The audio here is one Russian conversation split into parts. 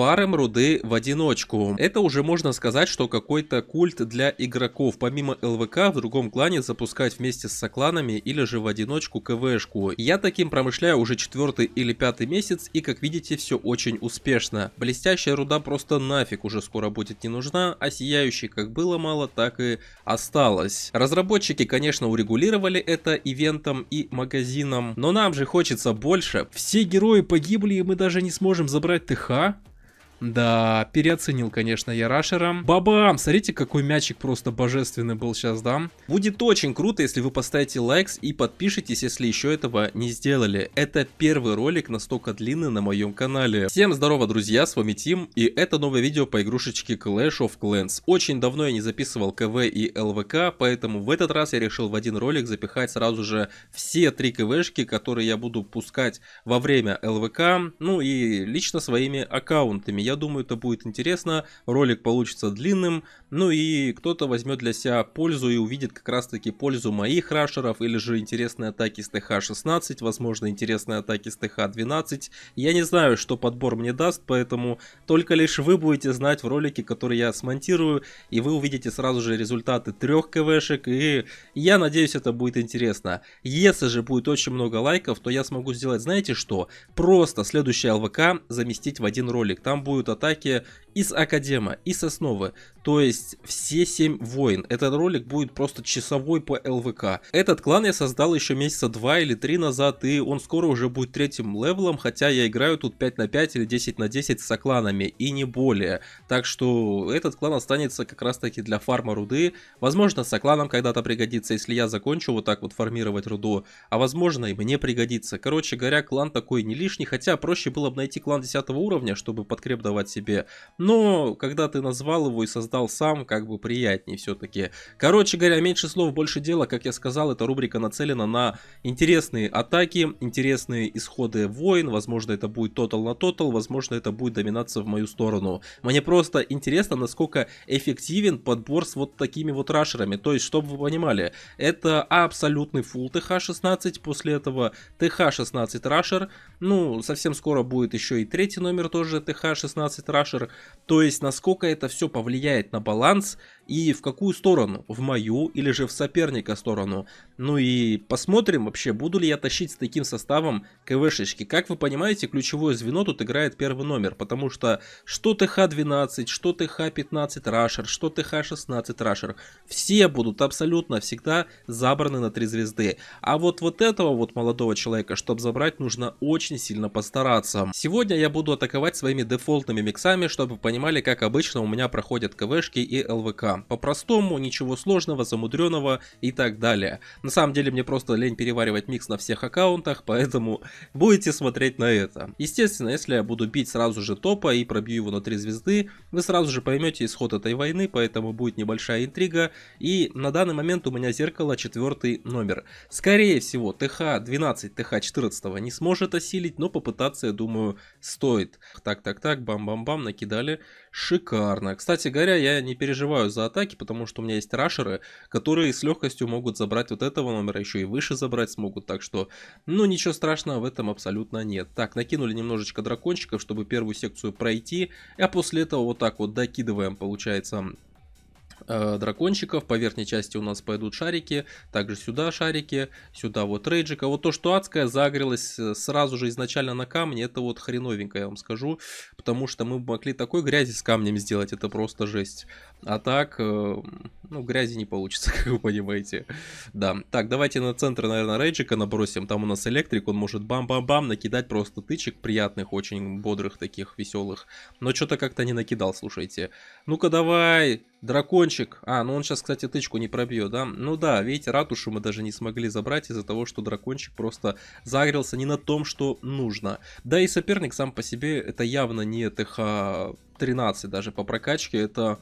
фарем руды в одиночку. Это уже можно сказать, что какой-то культ для игроков. Помимо ЛВК, в другом клане запускать вместе с сокланами или же в одиночку КВшку. Я таким промышляю уже четвертый или пятый месяц, и как видите, все очень успешно. Блестящая руда просто нафиг уже скоро будет не нужна, а сияющий как было мало, так и осталось. Разработчики, конечно, урегулировали это ивентом и магазином, но нам же хочется больше. Все герои погибли, и мы даже не сможем забрать ТХ? Да, переоценил, конечно, я рашером. Бабам! Смотрите, какой мячик просто божественный был сейчас, да? Будет очень круто, если вы поставите лайк и подпишитесь, если еще этого не сделали. Это первый ролик настолько длинный на моем канале. Всем здорово, друзья, с вами Тим, и это новое видео по игрушечке Clash of Clans. Очень давно я не записывал КВ и ЛВК, поэтому в этот раз я решил в один ролик запихать сразу же все три КВшки, которые я буду пускать во время ЛВК, ну и лично своими аккаунтами. Я думаю, это будет интересно. Ролик получится длинным. Ну и кто-то возьмет для себя пользу и увидит как раз-таки пользу моих рашеров или же интересные атаки с ТХ-16, возможно, интересные атаки с ТХ-12. Я не знаю, что подбор мне даст, поэтому только лишь вы будете знать в ролике, который я смонтирую, и вы увидите сразу же результаты трех КВшек, и я надеюсь, это будет интересно. Если же будет очень много лайков, то я смогу сделать, знаете что? Просто следующий ЛВК заместить в один ролик. Там будет существуют атаки из Академа, из с Основы, то есть все 7 войн. Этот ролик будет просто часовой по ЛВК. Этот клан я создал еще месяца 2 или 3 назад, и он скоро уже будет третьим левелом, хотя я играю тут 5 на 5 или 10 на 10 с кланами, и не более. Так что этот клан останется как раз таки для фарма руды. Возможно, с кланом когда-то пригодится, если я закончу вот так вот формировать руду, а возможно и мне пригодится. Короче говоря, клан такой не лишний, хотя проще было бы найти клан 10 уровня, чтобы подкреп давать себе. Но когда ты назвал его и создал сам, как бы приятнее все-таки. Короче говоря, меньше слов, больше дела. Как я сказал, эта рубрика нацелена на интересные атаки, интересные исходы войн. Возможно, это будет тотал на тотал, возможно, это будет доминация в мою сторону. Мне просто интересно, насколько эффективен подбор с вот такими вот рашерами. То есть, чтобы вы понимали, это абсолютный фул ТХ-16, после этого ТХ-16 рашер. Ну, совсем скоро будет еще и третий номер тоже ТХ-16 16 рашеров. То есть, насколько это все повлияет на баланс и в какую сторону, в мою или же в соперника сторону. Ну и посмотрим вообще, буду ли я тащить с таким составом КВшечки. Как вы понимаете, ключевое звено тут играет первый номер, потому что что ТХ-12, что ТХ-15 Рашер, что ТХ-16 Рашер, все будут абсолютно всегда забраны на 3 звезды. А вот вот этого вот молодого человека, чтобы забрать, нужно очень сильно постараться. Сегодня я буду атаковать своими дефолтными миксами, чтобы вы понимали, как обычно у меня проходят КВшки и ЛВК план. По-простому, ничего сложного, замудренного и так далее. На самом деле мне просто лень переваривать микс на всех аккаунтах, поэтому будете смотреть на это. Естественно, если я буду бить сразу же топа и пробью его на 3 звезды, вы сразу же поймете исход этой войны, поэтому будет небольшая интрига. И на данный момент у меня зеркало 4 номер. Скорее всего, ТХ-12, ТХ-14 не сможет осилить, но попытаться, я думаю, стоит. Так-так-так, бам-бам-бам, накидали. Шикарно. Кстати говоря, я не переживаю за атаки, потому что у меня есть рашеры, которые с легкостью могут забрать вот этого номера, еще и выше забрать смогут, так что, ну, ничего страшного в этом абсолютно нет. Так, накинули немножечко дракончиков, чтобы первую секцию пройти, а после этого вот так вот докидываем, получается, Э, дракончиков, по верхней части у нас пойдут шарики, также сюда шарики, сюда вот рейджика. Вот то, что адская загрелась э, сразу же изначально на камне, это вот хреновенько, я вам скажу, потому что мы могли такой грязи с камнем сделать, это просто жесть. А так, э, ну, грязи не получится, как вы понимаете. Да, так, давайте на центр, наверное, рейджика набросим, там у нас электрик, он может бам-бам-бам накидать просто тычек приятных, очень бодрых таких, веселых. Но что-то как-то не накидал, слушайте. Ну-ка давай, Дракончик. А, ну он сейчас, кстати, тычку не пробьет, да? Ну да, видите, ратушу мы даже не смогли забрать из-за того, что дракончик просто загрелся не на том, что нужно. Да и соперник сам по себе, это явно не ТХ-13 даже по прокачке, это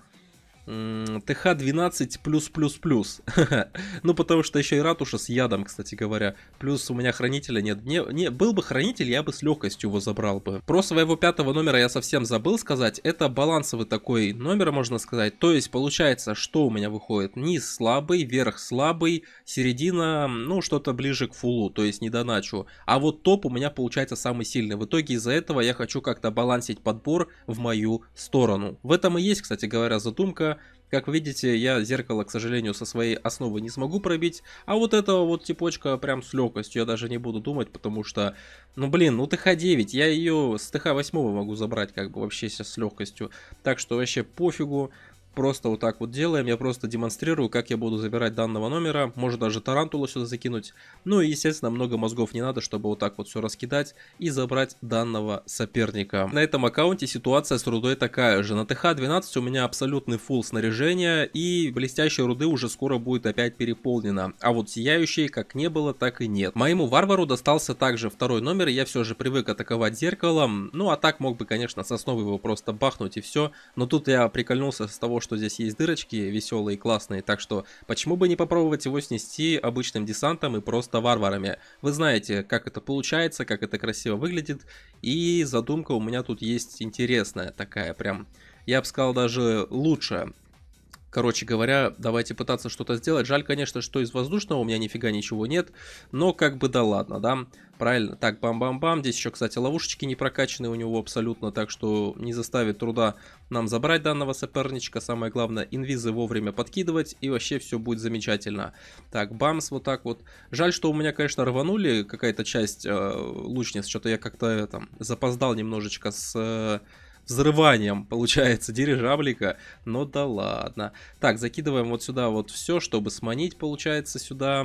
ТХ-12 плюс-плюс-плюс. ну, потому что еще и ратуша с ядом, кстати говоря. Плюс у меня хранителя нет. Не, не, был бы хранитель, я бы с легкостью его забрал бы. Про своего пятого номера я совсем забыл сказать. Это балансовый такой номер, можно сказать. То есть, получается, что у меня выходит? Низ слабый, верх слабый, середина, ну, что-то ближе к фулу, то есть не доначу. А вот топ у меня получается самый сильный. В итоге из-за этого я хочу как-то балансить подбор в мою сторону. В этом и есть, кстати говоря, задумка как вы видите, я зеркало, к сожалению, со своей основы не смогу пробить. А вот этого вот типочка прям с легкостью я даже не буду думать, потому что... Ну блин, ну ТХ-9, я ее с ТХ-8 могу забрать как бы вообще сейчас с легкостью. Так что вообще пофигу просто вот так вот делаем, я просто демонстрирую, как я буду забирать данного номера, может даже тарантулу сюда закинуть, ну и естественно много мозгов не надо, чтобы вот так вот все раскидать и забрать данного соперника. На этом аккаунте ситуация с рудой такая же, на ТХ-12 у меня абсолютный фул снаряжения и блестящей руды уже скоро будет опять переполнена, а вот сияющие как не было, так и нет. Моему варвару достался также второй номер, я все же привык атаковать зеркалом, ну а так мог бы конечно сосновый его просто бахнуть и все, но тут я прикольнулся с того, что что здесь есть дырочки веселые и классные, так что почему бы не попробовать его снести обычным десантом и просто варварами. Вы знаете, как это получается, как это красиво выглядит, и задумка у меня тут есть интересная такая прям, я бы сказал даже лучшая Короче говоря, давайте пытаться что-то сделать. Жаль, конечно, что из воздушного у меня нифига ничего нет. Но как бы да ладно, да? Правильно. Так, бам-бам-бам. Здесь еще, кстати, ловушечки не прокачаны у него абсолютно. Так что не заставит труда нам забрать данного соперничка. Самое главное, инвизы вовремя подкидывать. И вообще все будет замечательно. Так, бамс вот так вот. Жаль, что у меня, конечно, рванули какая-то часть э, лучниц. Что-то я как-то э, там запоздал немножечко с... Э, взрыванием, получается, дирижаблика. но да ладно. Так, закидываем вот сюда вот все, чтобы сманить, получается, сюда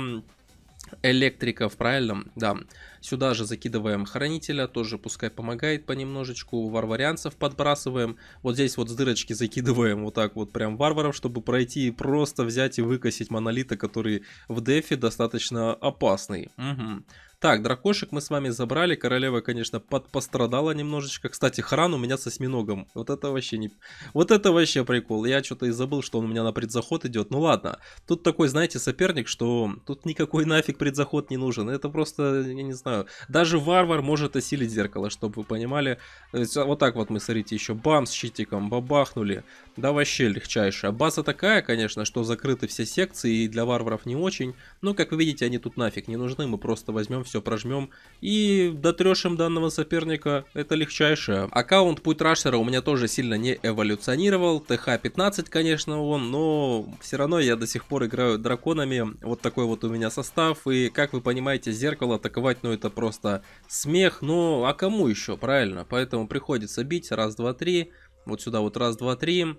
электриков, правильно? Да. Сюда же закидываем хранителя, тоже пускай помогает понемножечку. Варварианцев подбрасываем. Вот здесь вот с дырочки закидываем вот так вот прям варваров, чтобы пройти и просто взять и выкосить монолита, который в дефе достаточно опасный. Угу. Так, дракошек мы с вами забрали. Королева, конечно, под пострадала немножечко. Кстати, хран у меня со осьминогом. Вот это вообще не... Вот это вообще прикол. Я что-то и забыл, что он у меня на предзаход идет. Ну ладно. Тут такой, знаете, соперник, что тут никакой нафиг предзаход не нужен. Это просто, я не знаю. Даже варвар может осилить зеркало, чтобы вы понимали. А вот так вот мы, смотрите, еще бам с щитиком бабахнули. Да вообще легчайшая. База такая, конечно, что закрыты все секции и для варваров не очень. Но, как вы видите, они тут нафиг не нужны. Мы просто возьмем все все прожмем и дотрешим данного соперника, это легчайшее. Аккаунт Путь Рашера у меня тоже сильно не эволюционировал, ТХ-15, конечно, он, но все равно я до сих пор играю драконами, вот такой вот у меня состав, и как вы понимаете, зеркало атаковать, ну это просто смех, ну а кому еще, правильно, поэтому приходится бить, раз, два, три, вот сюда вот раз, два, три,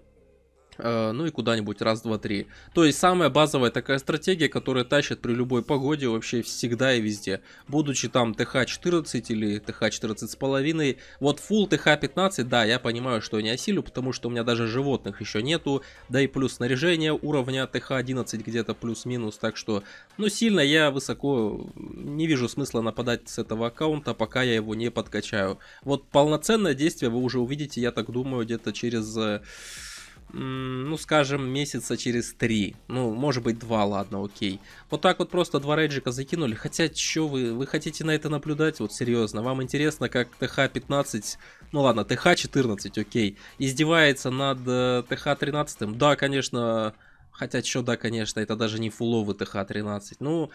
Э, ну и куда-нибудь раз, два, три. То есть самая базовая такая стратегия, которая тащит при любой погоде вообще всегда и везде. Будучи там ТХ-14 или ТХ-14 с половиной, вот full ТХ-15, да, я понимаю, что не осилю, потому что у меня даже животных еще нету, да и плюс снаряжение уровня ТХ-11 где-то плюс-минус, так что, ну сильно я высоко не вижу смысла нападать с этого аккаунта, пока я его не подкачаю. Вот полноценное действие вы уже увидите, я так думаю, где-то через э, ну, скажем, месяца через три. Ну, может быть, два, ладно, окей. Вот так вот просто два рейджика закинули. Хотя, чё вы, вы хотите на это наблюдать? Вот серьезно, вам интересно, как ТХ-15, ну ладно, ТХ-14, окей, издевается над э, ТХ-13? Да, конечно, хотя, чё, да, конечно, это даже не фуловый ТХ-13. Ну,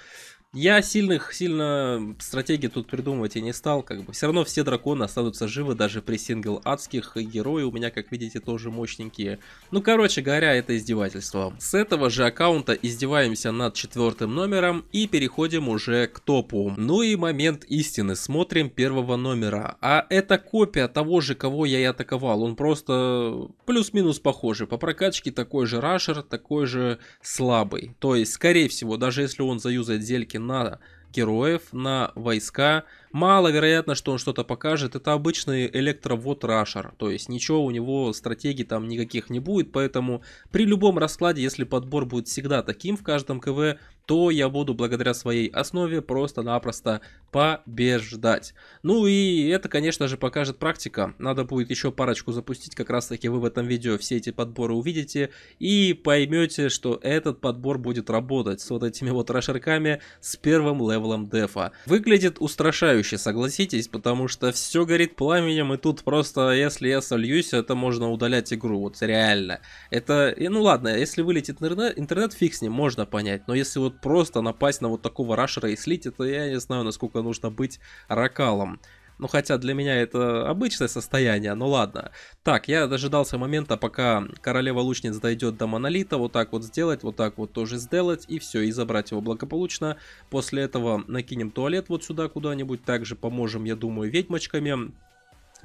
я сильных, сильно стратегий тут придумывать и не стал, как бы. Все равно все драконы останутся живы даже при сингл адских. Герои у меня, как видите, тоже мощненькие. Ну, короче говоря, это издевательство. С этого же аккаунта издеваемся над четвертым номером и переходим уже к топу. Ну и момент истины. Смотрим первого номера. А это копия того же, кого я и атаковал. Он просто плюс-минус похожий. По прокачке такой же рашер, такой же слабый. То есть, скорее всего, даже если он заюзает зельки на героев, на войска, маловероятно, что он что-то покажет. Это обычный электровод рашер, то есть ничего у него стратегий там никаких не будет, поэтому при любом раскладе, если подбор будет всегда таким в каждом КВ, то я буду благодаря своей основе просто-напросто побеждать. Ну и это, конечно же, покажет практика. Надо будет еще парочку запустить, как раз таки вы в этом видео все эти подборы увидите и поймете, что этот подбор будет работать с вот этими вот рашерками с первым левелом дефа. Выглядит устрашающе пугающе, согласитесь, потому что все горит пламенем, и тут просто, если я сольюсь, это можно удалять игру, вот реально. Это, и, ну ладно, если вылетит интернет, интернет фиг с ним, можно понять, но если вот просто напасть на вот такого рашера и слить, это я не знаю, насколько нужно быть ракалом. Ну, хотя для меня это обычное состояние, но ладно. Так, я дожидался момента, пока королева-лучниц дойдет до монолита, вот так вот сделать, вот так вот тоже сделать, и все, и забрать его благополучно. После этого накинем туалет вот сюда куда-нибудь, также поможем, я думаю, ведьмочками.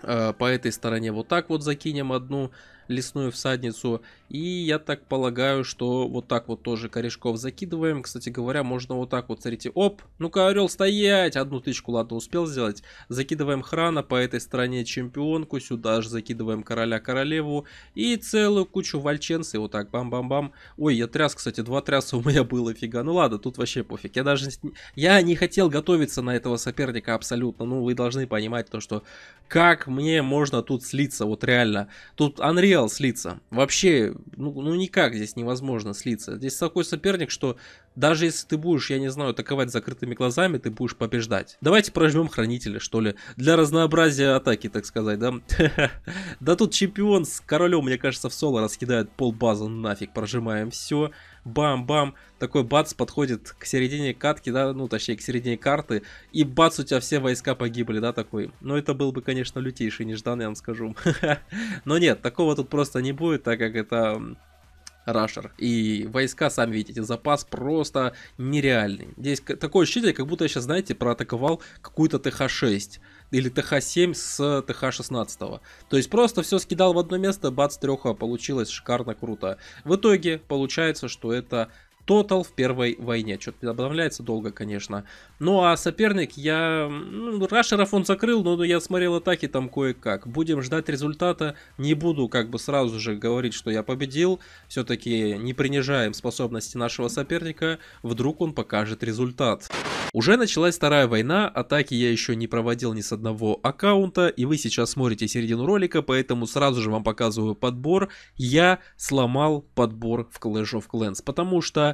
Э, по этой стороне вот так вот закинем одну, лесную всадницу. И я так полагаю, что вот так вот тоже корешков закидываем. Кстати говоря, можно вот так вот, смотрите, оп, ну-ка, орел, стоять! Одну тычку, ладно, успел сделать. Закидываем храна по этой стороне чемпионку, сюда же закидываем короля-королеву и целую кучу вальченцы. Вот так, бам-бам-бам. Ой, я тряс, кстати, два тряса у меня было, фига. Ну ладно, тут вообще пофиг. Я даже... Я не хотел готовиться на этого соперника абсолютно. Ну, вы должны понимать то, что как мне можно тут слиться, вот реально. Тут Анри делал слиться. Вообще, ну, ну никак здесь невозможно слиться. Здесь такой соперник, что даже если ты будешь, я не знаю, атаковать закрытыми глазами, ты будешь побеждать. Давайте прожмем хранителя, что ли, для разнообразия атаки, так сказать, да? Да тут чемпион с королем, мне кажется, в соло раскидает полбазы нафиг, прожимаем все бам-бам, такой бац подходит к середине катки, да, ну, точнее, к середине карты, и бац, у тебя все войска погибли, да, такой. Ну, это был бы, конечно, лютейший неждан, я вам скажу. Но нет, такого тут просто не будет, так как это Рашер. И войска, сами видите, запас просто нереальный. Здесь такое ощущение, как будто я сейчас, знаете, проатаковал какую-то ТХ-6 или ТХ-7 с ТХ-16. То есть просто все скидал в одно место, бац, треха, получилось шикарно круто. В итоге получается, что это тотал в первой войне. Что-то обновляется долго, конечно. Ну а соперник я... Ну, рашеров он закрыл, но я смотрел атаки там кое-как. Будем ждать результата. Не буду как бы сразу же говорить, что я победил. Все-таки не принижаем способности нашего соперника. Вдруг он покажет результат. Уже началась вторая война. Атаки я еще не проводил ни с одного аккаунта. И вы сейчас смотрите середину ролика, поэтому сразу же вам показываю подбор. Я сломал подбор в Clash of Clans, потому что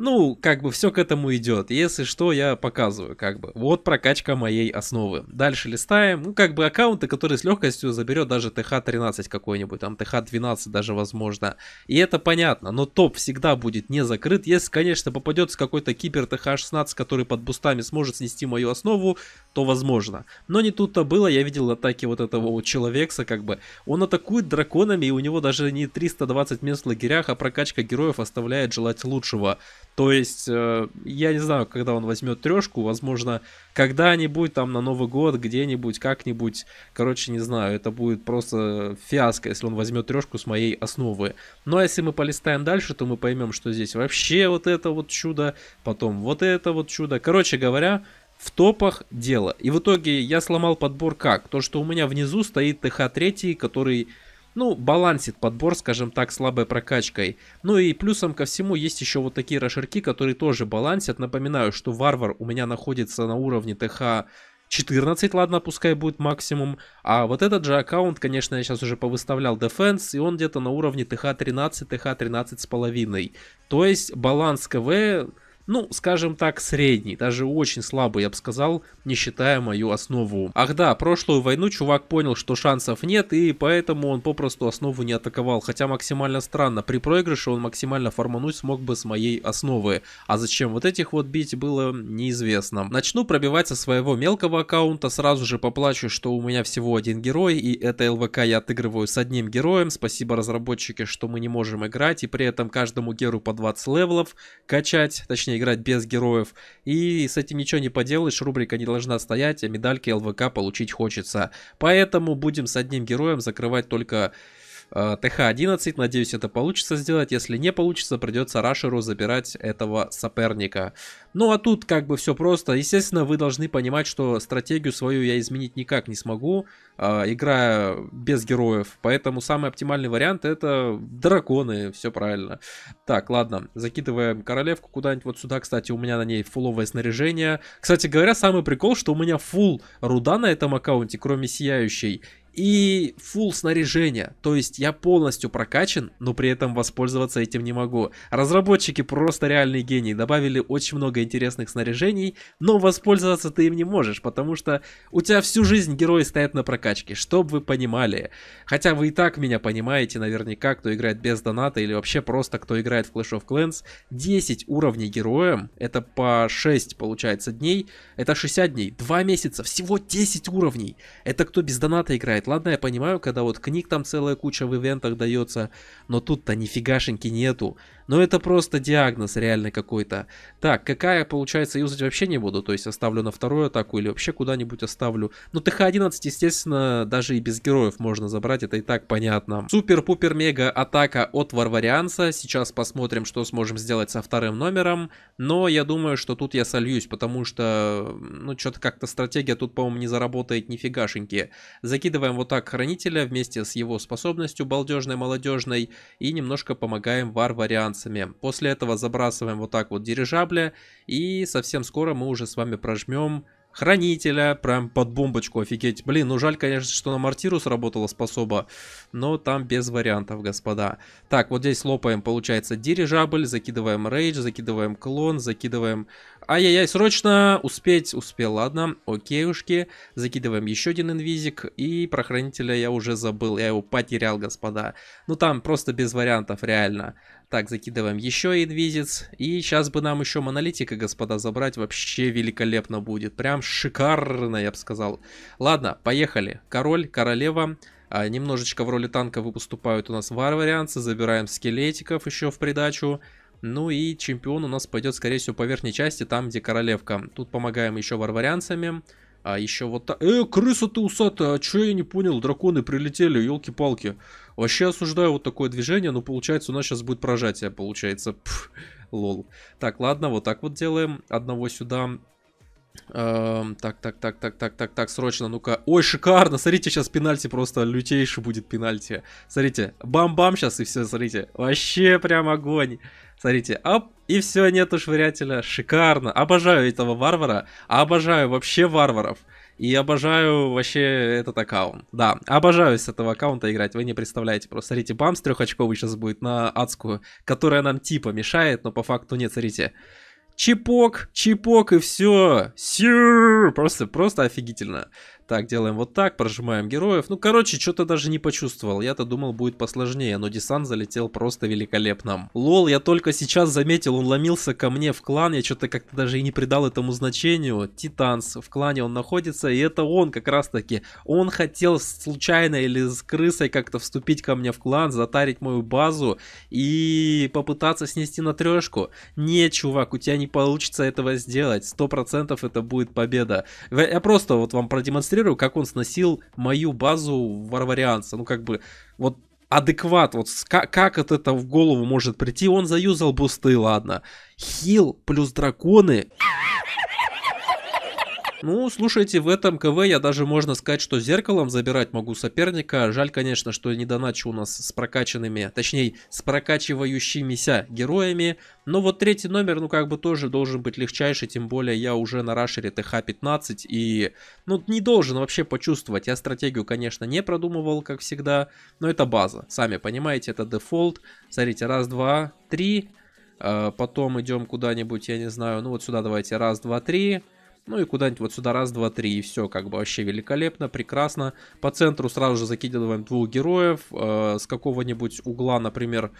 Ну, как бы все к этому идет. Если что, я показываю, как бы. Вот прокачка моей основы. Дальше листаем. Ну, как бы аккаунты, которые с легкостью заберет даже ТХ-13 какой-нибудь, там ТХ-12 даже возможно. И это понятно, но топ всегда будет не закрыт. Если, конечно, попадется какой-то кипер ТХ-16, который под бустами сможет снести мою основу, то возможно. Но не тут-то было, я видел атаки вот этого вот человекса, как бы. Он атакует драконами, и у него даже не 320 мест в лагерях, а прокачка героев оставляет желать лучшего. То есть, э, я не знаю, когда он возьмет трешку, возможно, когда-нибудь там на Новый год, где-нибудь, как-нибудь, короче, не знаю, это будет просто фиаско, если он возьмет трешку с моей основы. Но ну, а если мы полистаем дальше, то мы поймем, что здесь вообще вот это вот чудо, потом вот это вот чудо. Короче говоря, в топах дело. И в итоге я сломал подбор как? То, что у меня внизу стоит ТХ-3, который ну, балансит подбор, скажем так, слабой прокачкой. Ну и плюсом ко всему есть еще вот такие расширки, которые тоже балансят. Напоминаю, что варвар у меня находится на уровне ТХ 14, ладно, пускай будет максимум. А вот этот же аккаунт, конечно, я сейчас уже повыставлял дефенс, и он где-то на уровне ТХ 13, ТХ 13 с половиной. То есть баланс КВ ну, скажем так, средний, даже очень слабый, я бы сказал, не считая мою основу. Ах да, прошлую войну чувак понял, что шансов нет, и поэтому он попросту основу не атаковал, хотя максимально странно, при проигрыше он максимально формануть смог бы с моей основы, а зачем вот этих вот бить было неизвестно. Начну пробивать со своего мелкого аккаунта, сразу же поплачу, что у меня всего один герой, и это ЛВК я отыгрываю с одним героем, спасибо разработчики, что мы не можем играть, и при этом каждому геру по 20 левелов качать, точнее играть без героев. И с этим ничего не поделаешь, рубрика не должна стоять, а медальки ЛВК получить хочется. Поэтому будем с одним героем закрывать только Э, ТХ-11. Надеюсь, это получится сделать. Если не получится, придется Рашеру забирать этого соперника. Ну а тут как бы все просто. Естественно, вы должны понимать, что стратегию свою я изменить никак не смогу, э, играя без героев. Поэтому самый оптимальный вариант это драконы. Все правильно. Так, ладно. Закидываем королевку куда-нибудь вот сюда. Кстати, у меня на ней фуловое снаряжение. Кстати говоря, самый прикол, что у меня фул руда на этом аккаунте, кроме сияющей и full снаряжение. То есть я полностью прокачан, но при этом воспользоваться этим не могу. Разработчики просто реальный гений Добавили очень много интересных снаряжений, но воспользоваться ты им не можешь, потому что у тебя всю жизнь герои стоят на прокачке, чтобы вы понимали. Хотя вы и так меня понимаете наверняка, кто играет без доната или вообще просто кто играет в Clash of Clans. 10 уровней героям это по 6 получается дней, это 60 дней, 2 месяца, всего 10 уровней. Это кто без доната играет, Ладно, я понимаю, когда вот книг там целая куча в ивентах дается, но тут-то нифигашеньки нету. Но это просто диагноз реально какой-то. Так, какая, получается, юзать вообще не буду. То есть оставлю на вторую атаку или вообще куда-нибудь оставлю. Ну, ТХ-11, естественно, даже и без героев можно забрать. Это и так понятно. Супер-пупер-мега атака от Варварианца. Сейчас посмотрим, что сможем сделать со вторым номером. Но я думаю, что тут я сольюсь, потому что, ну, что-то как-то стратегия тут, по-моему, не заработает нифигашеньки. Закидываем вот так хранителя вместе с его способностью балдежной-молодежной и немножко помогаем Варварианцу нюансами. После этого забрасываем вот так вот дирижабля, и совсем скоро мы уже с вами прожмем хранителя, прям под бомбочку, офигеть. Блин, ну жаль, конечно, что на мортиру сработала способа, но там без вариантов, господа. Так, вот здесь лопаем, получается, дирижабль, закидываем рейдж, закидываем клон, закидываем... Ай-яй-яй, срочно! Успеть, успел, ладно, окейушки. Закидываем еще один инвизик, и про хранителя я уже забыл, я его потерял, господа. Ну там просто без вариантов, реально. Так, закидываем еще инвизец. И сейчас бы нам еще монолитика, господа, забрать. Вообще великолепно будет. Прям шикарно, я бы сказал. Ладно, поехали. Король, королева. А, немножечко в роли танка выступают у нас варварианцы. Забираем скелетиков еще в придачу. Ну и чемпион у нас пойдет, скорее всего, по верхней части, там, где королевка. Тут помогаем еще варварианцами. А еще вот так. Э, крыса ты усатая, а че я не понял? Драконы прилетели, елки-палки. Вообще осуждаю вот такое движение, но получается у нас сейчас будет прожатие, получается. Пфф, лол. Так, ладно, вот так вот делаем. Одного сюда. Эм, так, так, так, так, так, так, так, срочно, ну-ка. Ой, шикарно, смотрите, сейчас пенальти просто лютейший будет пенальти. Смотрите, бам-бам сейчас и все, смотрите. Вообще прям огонь. Смотрите, ап, и все, нету швырятеля. Шикарно. Обожаю этого варвара. обожаю вообще варваров. И обожаю вообще этот аккаунт. Да, обожаю с этого аккаунта играть. Вы не представляете. Просто смотрите, бам, бамс трехочковый сейчас будет на адскую, которая нам типа мешает, но по факту нет, смотрите. Чипок, чипок и все. Сир! Просто, просто офигительно. Так, делаем вот так, прожимаем героев. Ну, короче, что-то даже не почувствовал. Я-то думал, будет посложнее, но десант залетел просто великолепно. Лол, я только сейчас заметил, он ломился ко мне в клан. Я что-то как-то даже и не придал этому значению. Титанс, в клане он находится, и это он как раз-таки. Он хотел случайно или с крысой как-то вступить ко мне в клан, затарить мою базу и попытаться снести на трешку. Не, чувак, у тебя не получится этого сделать. Сто процентов это будет победа. Я просто вот вам продемонстрирую демонстрирую, как он сносил мою базу варварианца. Ну, как бы, вот адекват, вот как, от этого в голову может прийти, он заюзал бусты, ладно. Хил плюс драконы. Ну, слушайте, в этом КВ я даже можно сказать, что зеркалом забирать могу соперника. Жаль, конечно, что не доначу у нас с прокачанными, точнее, с прокачивающимися героями. Но вот третий номер, ну, как бы тоже должен быть легчайший, тем более я уже на рашере ТХ-15 и, ну, не должен вообще почувствовать. Я стратегию, конечно, не продумывал, как всегда, но это база. Сами понимаете, это дефолт. Смотрите, раз, два, три. А, потом идем куда-нибудь, я не знаю, ну, вот сюда давайте раз, два, три ну и куда-нибудь вот сюда раз, два, три, и все, как бы вообще великолепно, прекрасно. По центру сразу же закидываем двух героев, э, с какого-нибудь угла, например,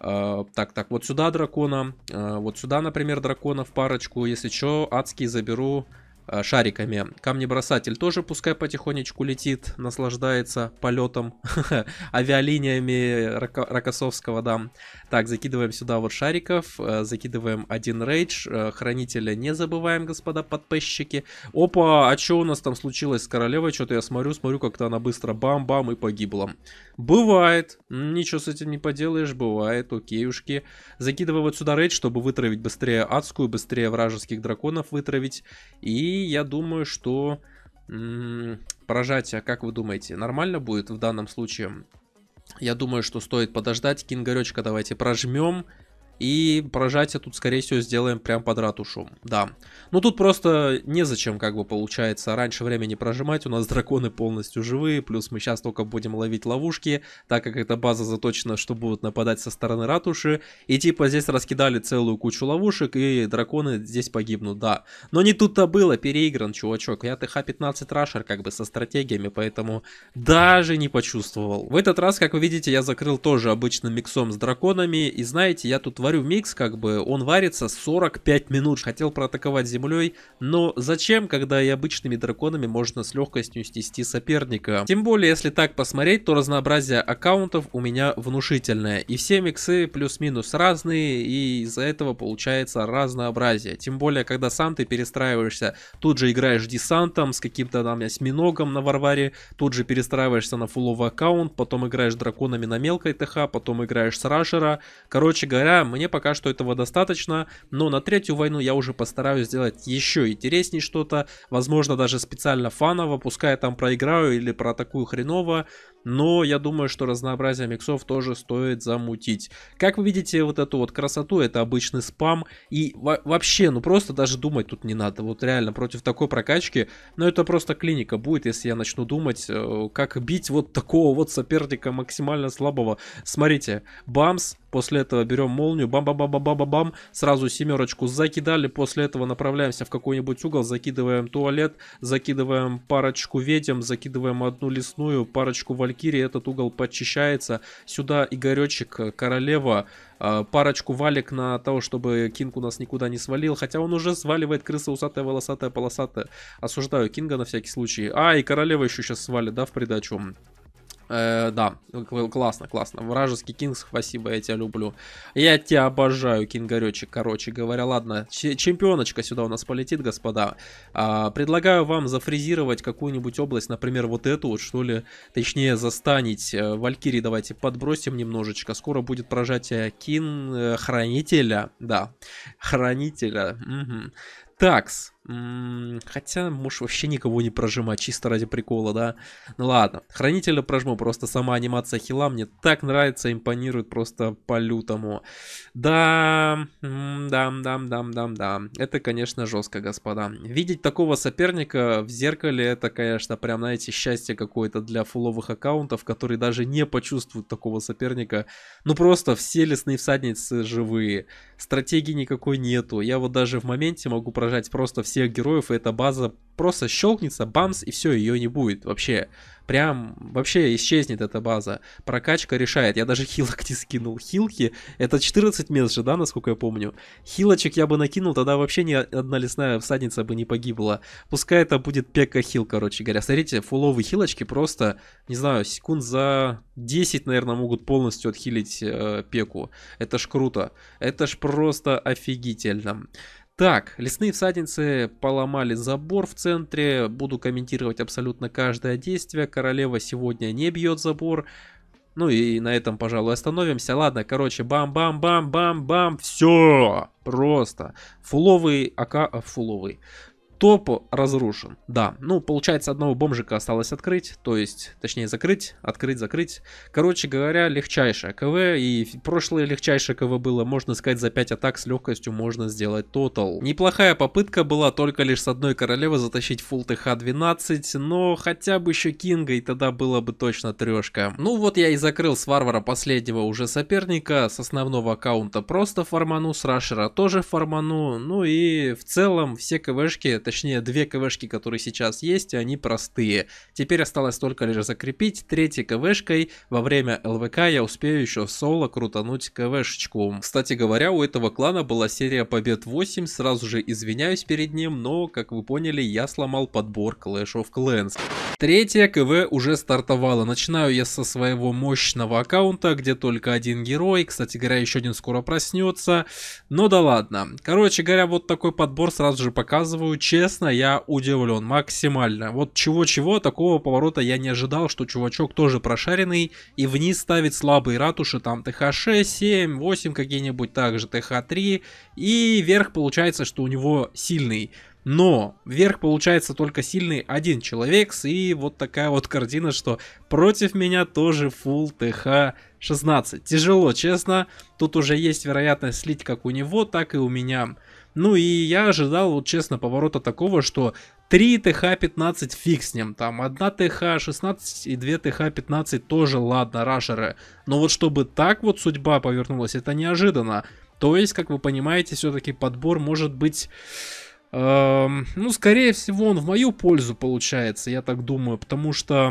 э, так, так, вот сюда дракона, э, вот сюда, например, дракона в парочку, если что, адский заберу Э, шариками. Камнебросатель тоже пускай потихонечку летит, наслаждается полетом авиалиниями Рок- Рокоссовского, да. Так, закидываем сюда вот шариков, э, закидываем один рейдж, э, хранителя не забываем, господа подписчики. Опа, а что у нас там случилось с королевой? Что-то я смотрю, смотрю, как-то она быстро бам-бам и погибла. Бывает, ничего с этим не поделаешь, бывает, окейушки. закидываем вот сюда рейдж, чтобы вытравить быстрее адскую, быстрее вражеских драконов вытравить. И я думаю, что прожатие, а как вы думаете, нормально будет в данном случае? Я думаю, что стоит подождать. Кингаречка давайте прожмем. И прожатие тут, скорее всего, сделаем прям под ратушу. Да. Ну тут просто незачем, как бы, получается, раньше времени прожимать. У нас драконы полностью живые. Плюс мы сейчас только будем ловить ловушки, так как эта база заточена, что будут нападать со стороны ратуши. И типа здесь раскидали целую кучу ловушек, и драконы здесь погибнут, да. Но не тут-то было, переигран, чувачок. Я ТХ-15 рашер, как бы, со стратегиями, поэтому даже не почувствовал. В этот раз, как вы видите, я закрыл тоже обычным миксом с драконами. И знаете, я тут варю микс, как бы, он варится 45 минут. Хотел проатаковать землей, но зачем, когда и обычными драконами можно с легкостью снести соперника? Тем более, если так посмотреть, то разнообразие аккаунтов у меня внушительное. И все миксы плюс-минус разные, и из-за этого получается разнообразие. Тем более, когда сам ты перестраиваешься, тут же играешь десантом с каким-то там осьминогом на варваре, тут же перестраиваешься на фуловый аккаунт, потом играешь драконами на мелкой ТХ, потом играешь с рашера. Короче говоря, мы мне пока что этого достаточно, но на третью войну я уже постараюсь сделать еще интересней что-то. Возможно, даже специально фаново, пускай я там проиграю или проатакую хреново. Но я думаю, что разнообразие миксов тоже стоит замутить. Как вы видите, вот эту вот красоту, это обычный спам. И вообще, ну просто даже думать тут не надо. Вот реально, против такой прокачки, ну это просто клиника будет, если я начну думать, э, как бить вот такого вот соперника максимально слабого. Смотрите, бамс, после этого берем молнию, землю, бам-бам-бам-бам-бам-бам, сразу семерочку закидали, после этого направляемся в какой-нибудь угол, закидываем туалет, закидываем парочку ведьм, закидываем одну лесную, парочку валькирии, этот угол подчищается, сюда Игоречек, королева, э, парочку валик на того, чтобы Кинг у нас никуда не свалил. Хотя он уже сваливает крыса усатая, волосатая, полосатая. Осуждаю Кинга на всякий случай. А, и королева еще сейчас свалит, да, в придачу. Э, да, классно, классно. Вражеский Кингс, спасибо, я тебя люблю. Я тебя обожаю, Кингаречек, короче говоря. Ладно, чемпионочка сюда у нас полетит, господа. А, предлагаю вам зафрезировать какую-нибудь область, например, вот эту вот, что ли. Точнее, застанить. Э, Валькирии давайте подбросим немножечко. Скоро будет прожатие Кин... Э, Хранителя, да. Хранителя. Угу. Такс. Хотя, можешь вообще никого не прожимать, чисто ради прикола, да? Ну ладно, Хранителя прожму, просто сама анимация хила мне так нравится, импонирует просто по-лютому. Да, дам, дам, дам, дам, дам. Это, конечно, жестко, господа. Видеть такого соперника в зеркале, это, конечно, прям, знаете, счастье какое-то для фуловых аккаунтов, которые даже не почувствуют такого соперника. Ну просто все лесные всадницы живые. Стратегии никакой нету. Я вот даже в моменте могу прожать просто все всех героев, и эта база просто щелкнется, бамс, и все, ее не будет вообще. Прям вообще исчезнет эта база. Прокачка решает. Я даже хилок не скинул. Хилки, это 14 мест же, да, насколько я помню. Хилочек я бы накинул, тогда вообще ни одна лесная всадница бы не погибла. Пускай это будет пека хил, короче говоря. Смотрите, фуловые хилочки просто, не знаю, секунд за 10, наверное, могут полностью отхилить э, пеку. Это ж круто. Это ж просто офигительно. Так, лесные всадницы поломали забор в центре. Буду комментировать абсолютно каждое действие. Королева сегодня не бьет забор. Ну и на этом, пожалуй, остановимся. Ладно, короче, бам-бам-бам-бам-бам. Все! Просто. Фуловый АК... Э, фуловый топ разрушен. Да, ну, получается, одного бомжика осталось открыть, то есть, точнее, закрыть, открыть, закрыть. Короче говоря, легчайшая КВ, и прошлое легчайшее КВ было, можно сказать, за 5 атак с легкостью можно сделать тотал. Неплохая попытка была только лишь с одной королевы затащить фул ТХ-12, но хотя бы еще Кинга, и тогда было бы точно трешка. Ну вот я и закрыл с варвара последнего уже соперника, с основного аккаунта просто фарману, с рашера тоже фарману, ну и в целом все КВшки точнее две КВшки, которые сейчас есть, они простые. Теперь осталось только лишь закрепить третьей КВшкой. Во время ЛВК я успею еще соло крутануть КВшечку. Кстати говоря, у этого клана была серия побед 8, сразу же извиняюсь перед ним, но, как вы поняли, я сломал подбор Clash of Clans. Третья КВ уже стартовала. Начинаю я со своего мощного аккаунта, где только один герой. Кстати говоря, еще один скоро проснется. Но ну да ладно. Короче говоря, вот такой подбор сразу же показываю, чем честно, я удивлен максимально. Вот чего-чего, такого поворота я не ожидал, что чувачок тоже прошаренный и вниз ставит слабые ратуши, там ТХ6, 7, 8 какие-нибудь, также ТХ3. И вверх получается, что у него сильный. Но вверх получается только сильный один человек, и вот такая вот картина, что против меня тоже фул ТХ 16. Тяжело, честно. Тут уже есть вероятность слить как у него, так и у меня. Ну и я ожидал, вот честно, поворота такого, что 3 ТХ 15 фиг с ним, там 1 ТХ 16 и 2 ТХ 15 тоже ладно, рашеры. Но вот чтобы так вот судьба повернулась, это неожиданно. То есть, как вы понимаете, все-таки подбор может быть... Эм, ну, скорее всего, он в мою пользу получается, я так думаю, потому что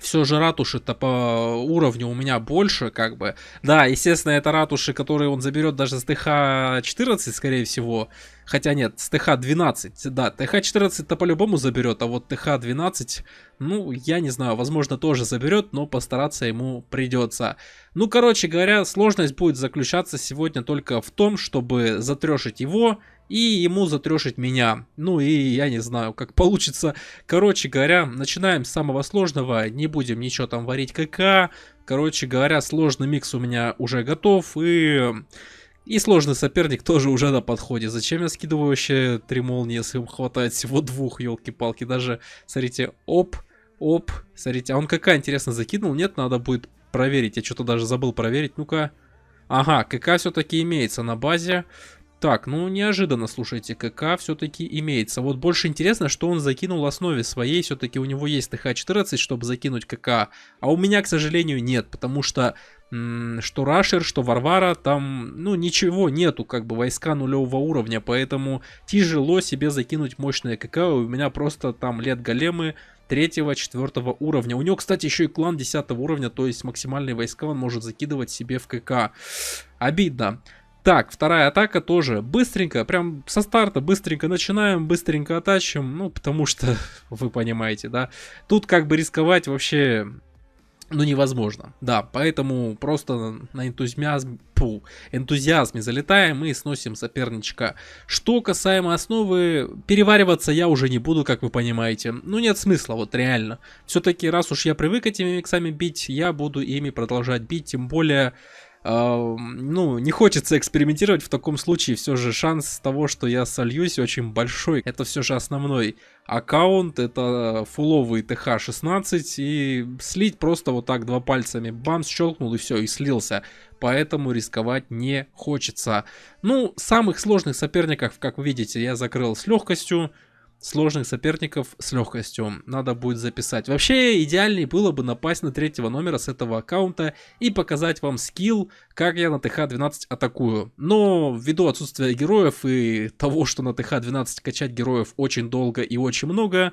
все же ратуши-то по уровню у меня больше, как бы. Да, естественно, это ратуши, которые он заберет даже с ТХ-14, скорее всего. Хотя нет, с ТХ-12, да, ТХ-14-то по-любому заберет, а вот ТХ-12, ну, я не знаю, возможно, тоже заберет, но постараться ему придется. Ну, короче говоря, сложность будет заключаться сегодня только в том, чтобы затрешить его и ему затрешить меня. Ну и я не знаю, как получится. Короче говоря, начинаем с самого сложного, не будем ничего там варить КК. Короче говоря, сложный микс у меня уже готов и... И сложный соперник тоже уже на подходе. Зачем я скидываю вообще три молнии, если им хватает всего двух, елки-палки. Даже, смотрите, оп, оп, смотрите. А он КК интересно, закинул? Нет, надо будет проверить. Я что-то даже забыл проверить. Ну-ка. Ага, КК все-таки имеется на базе. Так, ну неожиданно, слушайте, КК все-таки имеется. Вот больше интересно, что он закинул в основе своей. Все-таки у него есть ТХ-14, чтобы закинуть КК. А у меня, к сожалению, нет, потому что что Рашер, что Варвара, там, ну, ничего нету, как бы, войска нулевого уровня, поэтому тяжело себе закинуть мощное КК, у меня просто там лет големы третьего, четвертого уровня. У него, кстати, еще и клан десятого уровня, то есть максимальные войска он может закидывать себе в КК. Обидно. Так, вторая атака тоже быстренько, прям со старта быстренько начинаем, быстренько атачим, ну, потому что, вы понимаете, да, тут как бы рисковать вообще, ну, невозможно, да, поэтому просто на энтузиазм, пу, энтузиазме залетаем и сносим соперничка. Что касаемо основы, перевариваться я уже не буду, как вы понимаете, ну, нет смысла, вот реально, все-таки, раз уж я привык этими миксами бить, я буду ими продолжать бить, тем более ну, не хочется экспериментировать в таком случае. Все же шанс того, что я сольюсь, очень большой. Это все же основной аккаунт. Это фуловый ТХ-16. И слить просто вот так два пальцами. Бам, щелкнул и все, и слился. Поэтому рисковать не хочется. Ну, самых сложных соперников, как вы видите, я закрыл с легкостью сложных соперников с легкостью. Надо будет записать. Вообще, идеальнее было бы напасть на третьего номера с этого аккаунта и показать вам скилл, как я на ТХ-12 атакую. Но ввиду отсутствия героев и того, что на ТХ-12 качать героев очень долго и очень много,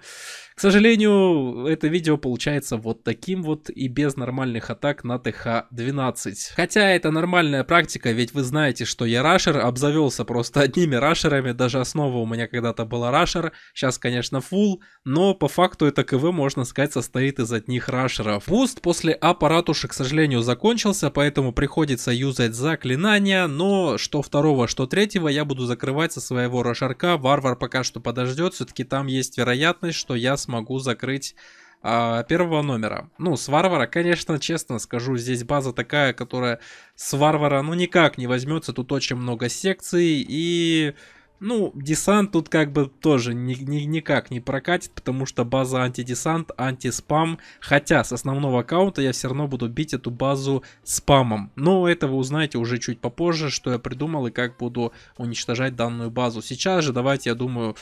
к сожалению, это видео получается вот таким вот и без нормальных атак на ТХ-12. Хотя это нормальная практика, ведь вы знаете, что я рашер, обзавелся просто одними рашерами, даже основа у меня когда-то была рашер, сейчас, конечно, фул, но по факту это КВ, можно сказать, состоит из одних рашеров. Буст после аппаратуши, к сожалению, закончился, поэтому приходится юзать заклинания, но что второго, что третьего я буду закрывать со своего рашерка, варвар пока что подождет, все-таки там есть вероятность, что я смогу закрыть а, первого номера. Ну, с варвара, конечно, честно скажу, здесь база такая, которая с варвара, ну, никак не возьмется. Тут очень много секций и... Ну, десант тут как бы тоже ни, ни, никак не прокатит, потому что база антидесант, антиспам. Хотя с основного аккаунта я все равно буду бить эту базу спамом. Но это вы узнаете уже чуть попозже, что я придумал и как буду уничтожать данную базу. Сейчас же давайте, я думаю,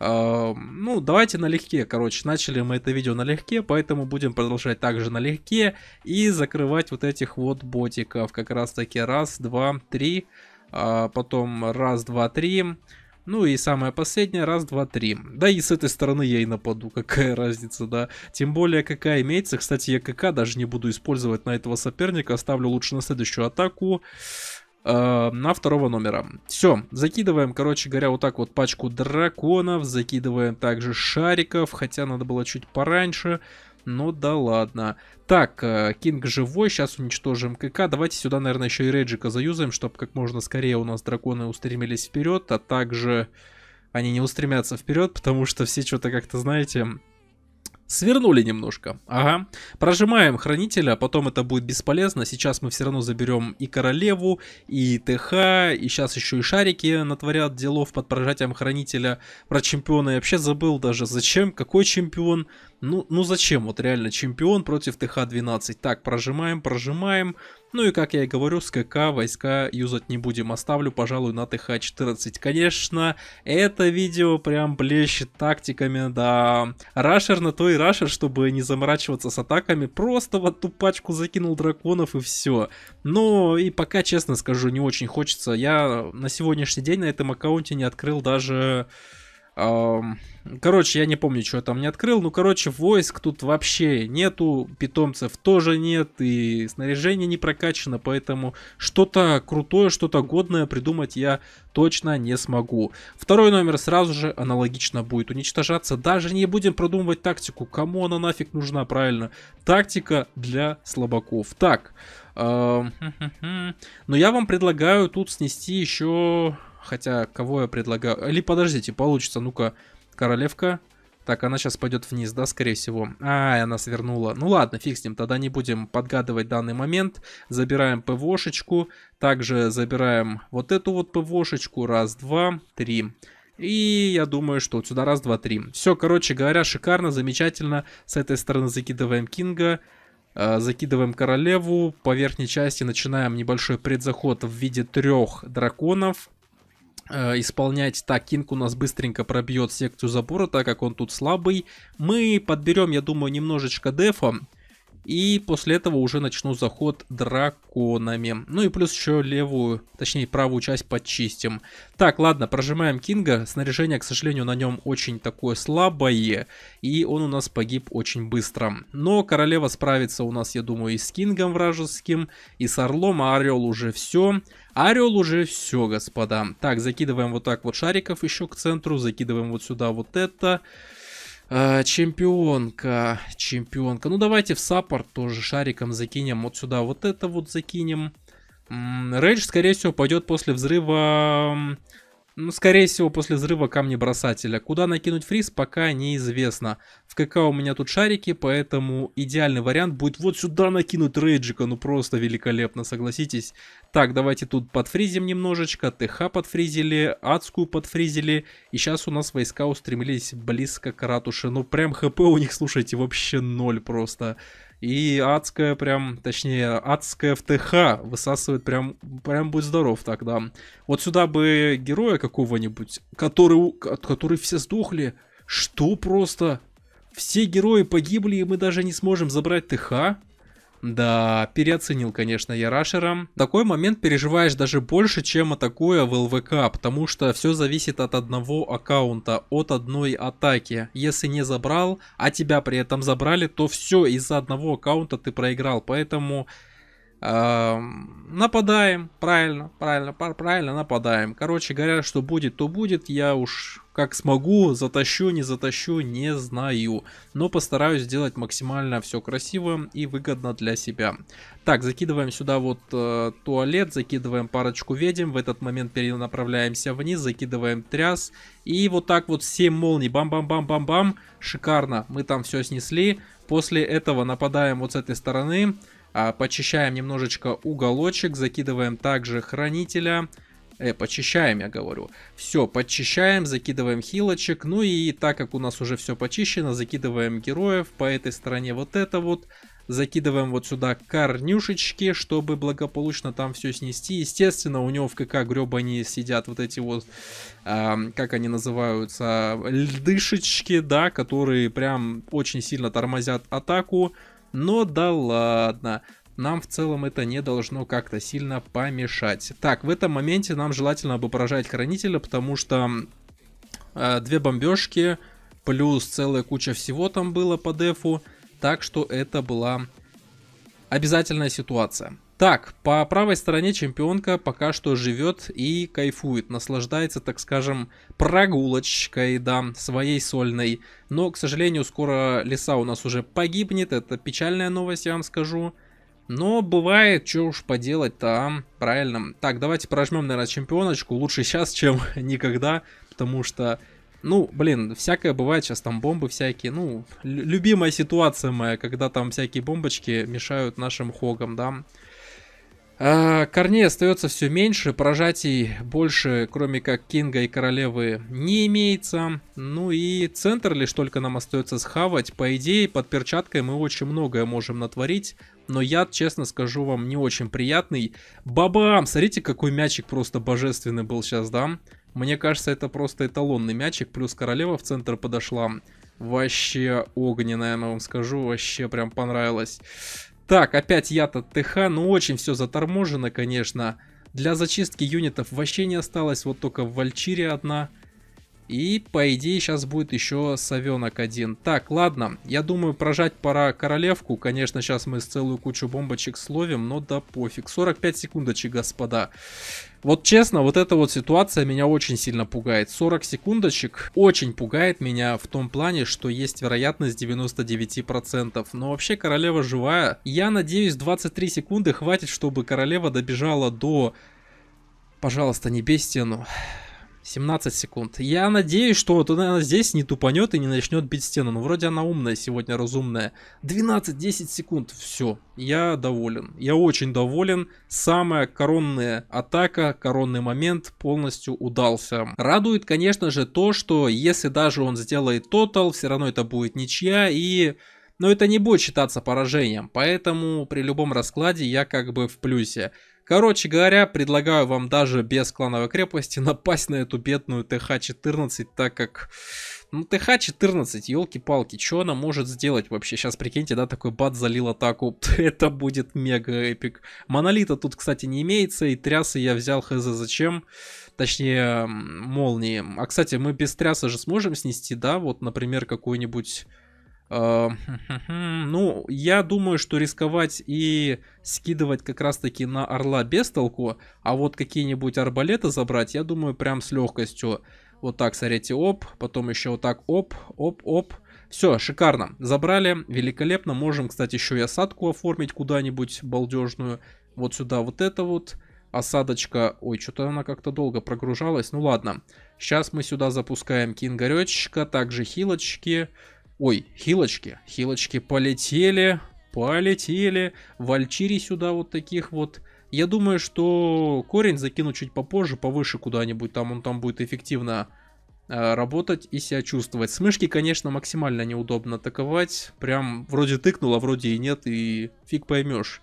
ну, давайте налегке, короче, начали мы это видео налегке, поэтому будем продолжать также налегке и закрывать вот этих вот ботиков. Как раз таки раз, два, три, а, потом раз, два, три. Ну и самое последнее, раз, два, три. Да и с этой стороны я и нападу, какая разница, да. Тем более КК имеется, кстати, я КК даже не буду использовать на этого соперника, оставлю лучше на следующую Атаку. Э, на второго номера. Все, закидываем, короче говоря, вот так вот пачку драконов, закидываем также шариков, хотя надо было чуть пораньше. но да ладно. Так, Кинг э, живой, сейчас уничтожим КК. Давайте сюда, наверное, еще и Реджика заюзаем, чтобы как можно скорее у нас драконы устремились вперед, а также они не устремятся вперед, потому что все что-то как-то, знаете, Свернули немножко. Ага. Прожимаем хранителя, потом это будет бесполезно. Сейчас мы все равно заберем и королеву, и ТХ, и сейчас еще и шарики натворят делов под прожатием хранителя. Про чемпиона я вообще забыл даже. Зачем? Какой чемпион? Ну, ну зачем? Вот реально чемпион против ТХ-12. Так, прожимаем, прожимаем. Ну и как я и говорю, с КК войска юзать не будем, оставлю, пожалуй, на ТХ-14. Конечно, это видео прям блещет тактиками, да. Рашер на то и рашер, чтобы не заморачиваться с атаками, просто в эту пачку закинул драконов и все. Но ну и пока, честно скажу, не очень хочется. Я на сегодняшний день на этом аккаунте не открыл даже... Короче, я не помню, что я там не открыл. Ну, короче, войск тут вообще нету, питомцев тоже нет, и снаряжение не прокачано, поэтому что-то крутое, что-то годное придумать я точно не смогу. Второй номер сразу же аналогично будет уничтожаться. Даже не будем продумывать тактику, кому она нафиг нужна, правильно? Тактика для слабаков. Так, но ну, я вам предлагаю тут снести еще... Хотя, кого я предлагаю? Или подождите, получится, ну-ка, королевка. Так, она сейчас пойдет вниз, да, скорее всего. А, она свернула. Ну ладно, фиг с ним, тогда не будем подгадывать данный момент. Забираем ПВОшечку. Также забираем вот эту вот ПВОшечку. Раз, два, три. И я думаю, что сюда раз, два, три. Все, короче говоря, шикарно, замечательно. С этой стороны закидываем Кинга. Э, закидываем королеву. По верхней части начинаем небольшой предзаход в виде трех драконов. Э, исполнять так, Кинг у нас быстренько пробьет секцию забора, так как он тут слабый. Мы подберем, я думаю, немножечко дефа. И после этого уже начну заход драконами. Ну и плюс еще левую, точнее правую часть подчистим. Так, ладно, прожимаем Кинга. Снаряжение, к сожалению, на нем очень такое слабое. И он у нас погиб очень быстро. Но королева справится у нас, я думаю, и с Кингом вражеским, и с Орлом. А Орел уже все. Орел уже все, господа. Так, закидываем вот так вот шариков еще к центру. Закидываем вот сюда вот это. Э, чемпионка, чемпионка. Ну, давайте в саппорт тоже шариком закинем. Вот сюда вот это вот закинем. Рейдж, скорее всего, пойдет после взрыва ну, скорее всего, после взрыва камнебросателя. Куда накинуть фриз, пока неизвестно. В КК у меня тут шарики, поэтому идеальный вариант будет вот сюда накинуть Рейджика. Ну, просто великолепно, согласитесь. Так, давайте тут подфризим немножечко. ТХ подфризили, адскую подфризили. И сейчас у нас войска устремились близко к ратуше. Ну, прям ХП у них, слушайте, вообще ноль просто. Просто и адская прям, точнее, адская ВТХ высасывает прям, прям будь здоров тогда. Вот сюда бы героя какого-нибудь, который, от которой все сдохли. Что просто? Все герои погибли, и мы даже не сможем забрать ТХ? Да, переоценил, конечно, я рашера. Такой момент переживаешь даже больше, чем атакуя в ЛВК, потому что все зависит от одного аккаунта, от одной атаки. Если не забрал, а тебя при этом забрали, то все, из-за одного аккаунта ты проиграл. Поэтому э, нападаем, правильно, правильно, правильно нападаем. Короче говоря, что будет, то будет. Я уж как смогу, затащу, не затащу, не знаю. Но постараюсь сделать максимально все красиво и выгодно для себя. Так, закидываем сюда вот э, туалет, закидываем парочку ведьм. В этот момент перенаправляемся вниз, закидываем тряс. И вот так вот 7 молний. Бам-бам-бам-бам-бам. Шикарно. Мы там все снесли. После этого нападаем вот с этой стороны. А, почищаем немножечко уголочек, закидываем также хранителя, Э, почищаем, я говорю. Все, подчищаем, закидываем хилочек. Ну и так как у нас уже все почищено, закидываем героев. По этой стороне вот это вот. Закидываем вот сюда корнюшечки, чтобы благополучно там все снести. Естественно, у него в КК гребани сидят вот эти вот, э, как они называются, льдышечки, да, которые прям очень сильно тормозят атаку. Но да ладно нам в целом это не должно как-то сильно помешать. Так, в этом моменте нам желательно обопражать хранителя, потому что э, две бомбежки плюс целая куча всего там было по дефу, так что это была обязательная ситуация. Так, по правой стороне чемпионка пока что живет и кайфует, наслаждается, так скажем, прогулочкой, да, своей сольной. Но, к сожалению, скоро леса у нас уже погибнет, это печальная новость, я вам скажу. Но бывает, что уж поделать там, правильно. Так, давайте прожмем, наверное, чемпионочку. Лучше сейчас, чем никогда, потому что... Ну, блин, всякое бывает, сейчас там бомбы всякие, ну, любимая ситуация моя, когда там всякие бомбочки мешают нашим хогам, да. А, корней остается все меньше, прожатий больше, кроме как Кинга и Королевы, не имеется. Ну и центр лишь только нам остается схавать. По идее, под перчаткой мы очень многое можем натворить, но яд, честно скажу вам, не очень приятный. Бабам! Смотрите, какой мячик просто божественный был сейчас, да? Мне кажется, это просто эталонный мячик, плюс Королева в центр подошла. Вообще огненная, я вам скажу, вообще прям понравилось. Так, опять я-то ТХ, ну очень все заторможено, конечно. Для зачистки юнитов вообще не осталось, вот только в Вальчире одна. И, по идее, сейчас будет еще совенок один. Так, ладно, я думаю, прожать пора королевку. Конечно, сейчас мы с целую кучу бомбочек словим, но да пофиг. 45 секундочек, господа. Вот честно, вот эта вот ситуация меня очень сильно пугает. 40 секундочек очень пугает меня в том плане, что есть вероятность 99%. Но вообще королева живая. Я надеюсь, 23 секунды хватит, чтобы королева добежала до... Пожалуйста, не бей стену. 17 секунд. Я надеюсь, что вот она здесь не тупанет и не начнет бить стену. Но ну, вроде она умная сегодня, разумная. 12-10 секунд. Все. Я доволен. Я очень доволен. Самая коронная атака, коронный момент полностью удался. Радует, конечно же, то, что если даже он сделает тотал, все равно это будет ничья и но ну, это не будет считаться поражением, поэтому при любом раскладе я как бы в плюсе. Короче говоря, предлагаю вам даже без клановой крепости напасть на эту бедную ТХ-14, так как... Ну, ТХ-14, елки-палки, что она может сделать вообще? Сейчас, прикиньте, да, такой бат залил атаку. Это будет мега эпик. Монолита тут, кстати, не имеется, и трясы я взял хз зачем. Точнее, молнии. А, кстати, мы без тряса же сможем снести, да? Вот, например, какую-нибудь ну, я думаю, что рисковать и скидывать как раз-таки на орла без толку, а вот какие-нибудь арбалеты забрать, я думаю, прям с легкостью. Вот так, смотрите, оп, потом еще вот так, оп, оп, оп. Все, шикарно. Забрали, великолепно. Можем, кстати, еще и осадку оформить куда-нибудь балдежную. Вот сюда вот это вот. Осадочка. Ой, что-то она как-то долго прогружалась. Ну ладно. Сейчас мы сюда запускаем кингаречка, также хилочки. Хилочки. Ой, хилочки, хилочки полетели, полетели. Вальчири сюда вот таких вот. Я думаю, что корень закину чуть попозже, повыше куда-нибудь. Там он там будет эффективно э, работать и себя чувствовать. С мышки, конечно, максимально неудобно атаковать. Прям вроде тыкнула, вроде и нет, и фиг поймешь.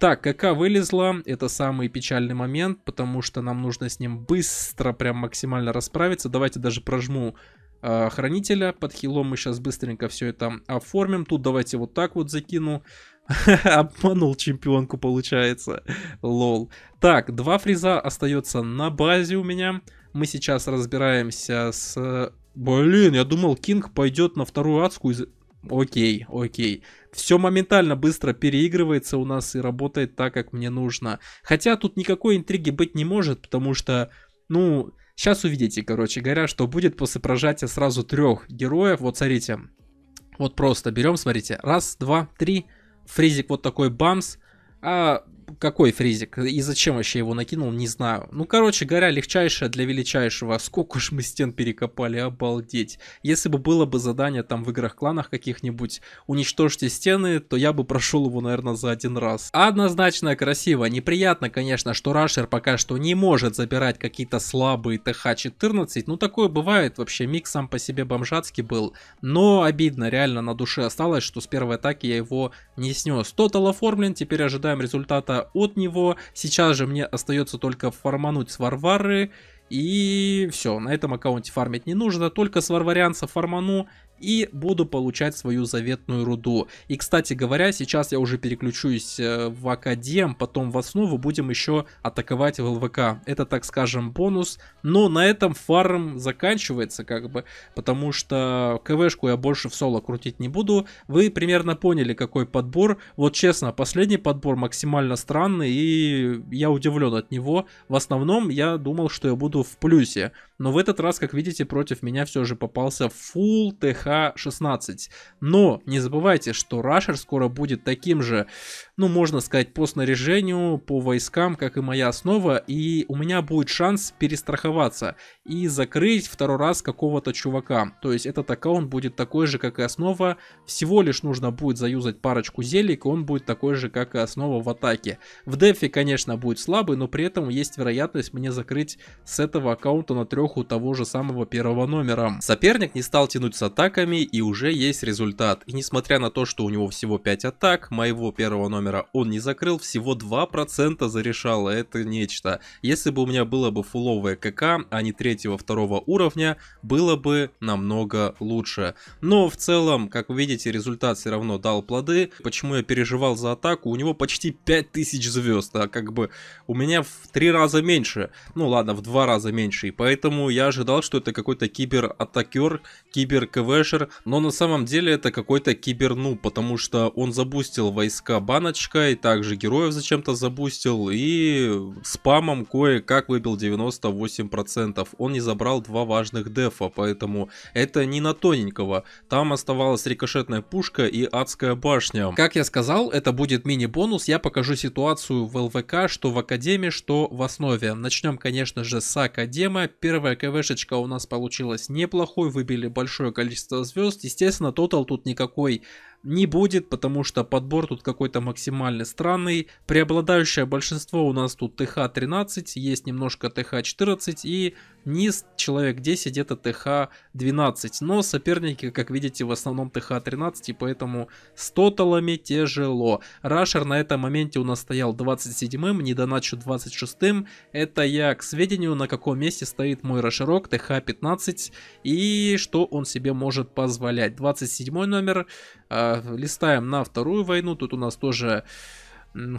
Так, КК вылезла. Это самый печальный момент, потому что нам нужно с ним быстро, прям максимально расправиться. Давайте даже прожму Э, хранителя. Под хилом мы сейчас быстренько все это оформим. Тут давайте вот так вот закину. Обманул чемпионку, получается. Лол. Так, два фриза остается на базе у меня. Мы сейчас разбираемся с... Блин, я думал, Кинг пойдет на вторую адскую... Окей, окей. Все моментально быстро переигрывается у нас и работает так, как мне нужно. Хотя тут никакой интриги быть не может, потому что, ну, Сейчас увидите, короче говоря, что будет после прожатия сразу трех героев. Вот смотрите, вот просто берем, смотрите, раз, два, три, фризик вот такой бамс, а какой фризик и зачем вообще его накинул, не знаю. Ну, короче говоря, легчайшее для величайшего. Сколько уж мы стен перекопали, обалдеть. Если бы было бы задание там в играх-кланах каких-нибудь, уничтожьте стены, то я бы прошел его, наверное, за один раз. Однозначно красиво. Неприятно, конечно, что Рашер пока что не может забирать какие-то слабые ТХ-14. Ну, такое бывает вообще. Микс сам по себе бомжатский был. Но обидно, реально на душе осталось, что с первой атаки я его не снес. Тотал оформлен, теперь ожидаем результата это от него. Сейчас же мне остается только фармануть с Варвары. И все, на этом аккаунте фармить не нужно, только с варварианца фарману, и буду получать свою заветную руду. И, кстати говоря, сейчас я уже переключусь э, в Академ, потом в основу будем еще атаковать в ЛВК. Это, так скажем, бонус. Но на этом фарм заканчивается, как бы, потому что КВшку я больше в соло крутить не буду. Вы примерно поняли, какой подбор. Вот честно, последний подбор максимально странный, и я удивлен от него. В основном я думал, что я буду в плюсе. Но в этот раз, как видите, против меня все же попался Full TH-16. Но не забывайте, что Рашер скоро будет таким же, ну можно сказать, по снаряжению, по войскам, как и моя основа. И у меня будет шанс перестраховаться и закрыть второй раз какого-то чувака. То есть этот аккаунт будет такой же, как и основа. Всего лишь нужно будет заюзать парочку зелик, и он будет такой же, как и основа в атаке. В дефе, конечно, будет слабый, но при этом есть вероятность мне закрыть с этого аккаунта на трех эпоху того же самого первого номера. Соперник не стал тянуть с атаками и уже есть результат. И несмотря на то, что у него всего 5 атак, моего первого номера он не закрыл, всего 2% зарешало, это нечто. Если бы у меня было бы фуловое КК, а не третьего-второго уровня, было бы намного лучше. Но в целом, как вы видите, результат все равно дал плоды. Почему я переживал за атаку? У него почти 5000 звезд, а как бы у меня в 3 раза меньше. Ну ладно, в 2 раза меньше, и поэтому поэтому я ожидал, что это какой-то кибер-атакер, кибер-квшер, но на самом деле это какой-то киберну, потому что он забустил войска баночкой, также героев зачем-то забустил и спамом кое-как выбил 98%. Он не забрал два важных дефа, поэтому это не на тоненького. Там оставалась рикошетная пушка и адская башня. Как я сказал, это будет мини-бонус, я покажу ситуацию в ЛВК, что в Академии, что в основе. Начнем, конечно же, с Академа. Первый Первая КВшечка у нас получилась неплохой, выбили большое количество звезд. Естественно, тотал тут никакой не будет, потому что подбор тут какой-то максимально странный. Преобладающее большинство у нас тут ТХ-13, есть немножко ТХ-14 и низ человек 10 это ТХ-12. Но соперники, как видите, в основном ТХ-13, и поэтому с тоталами тяжело. Рашер на этом моменте у нас стоял 27-м, недоначу 26-м. Это я к сведению, на каком месте стоит мой Рашерок ТХ-15 и что он себе может позволять. 27 номер а, листаем на вторую войну. Тут у нас тоже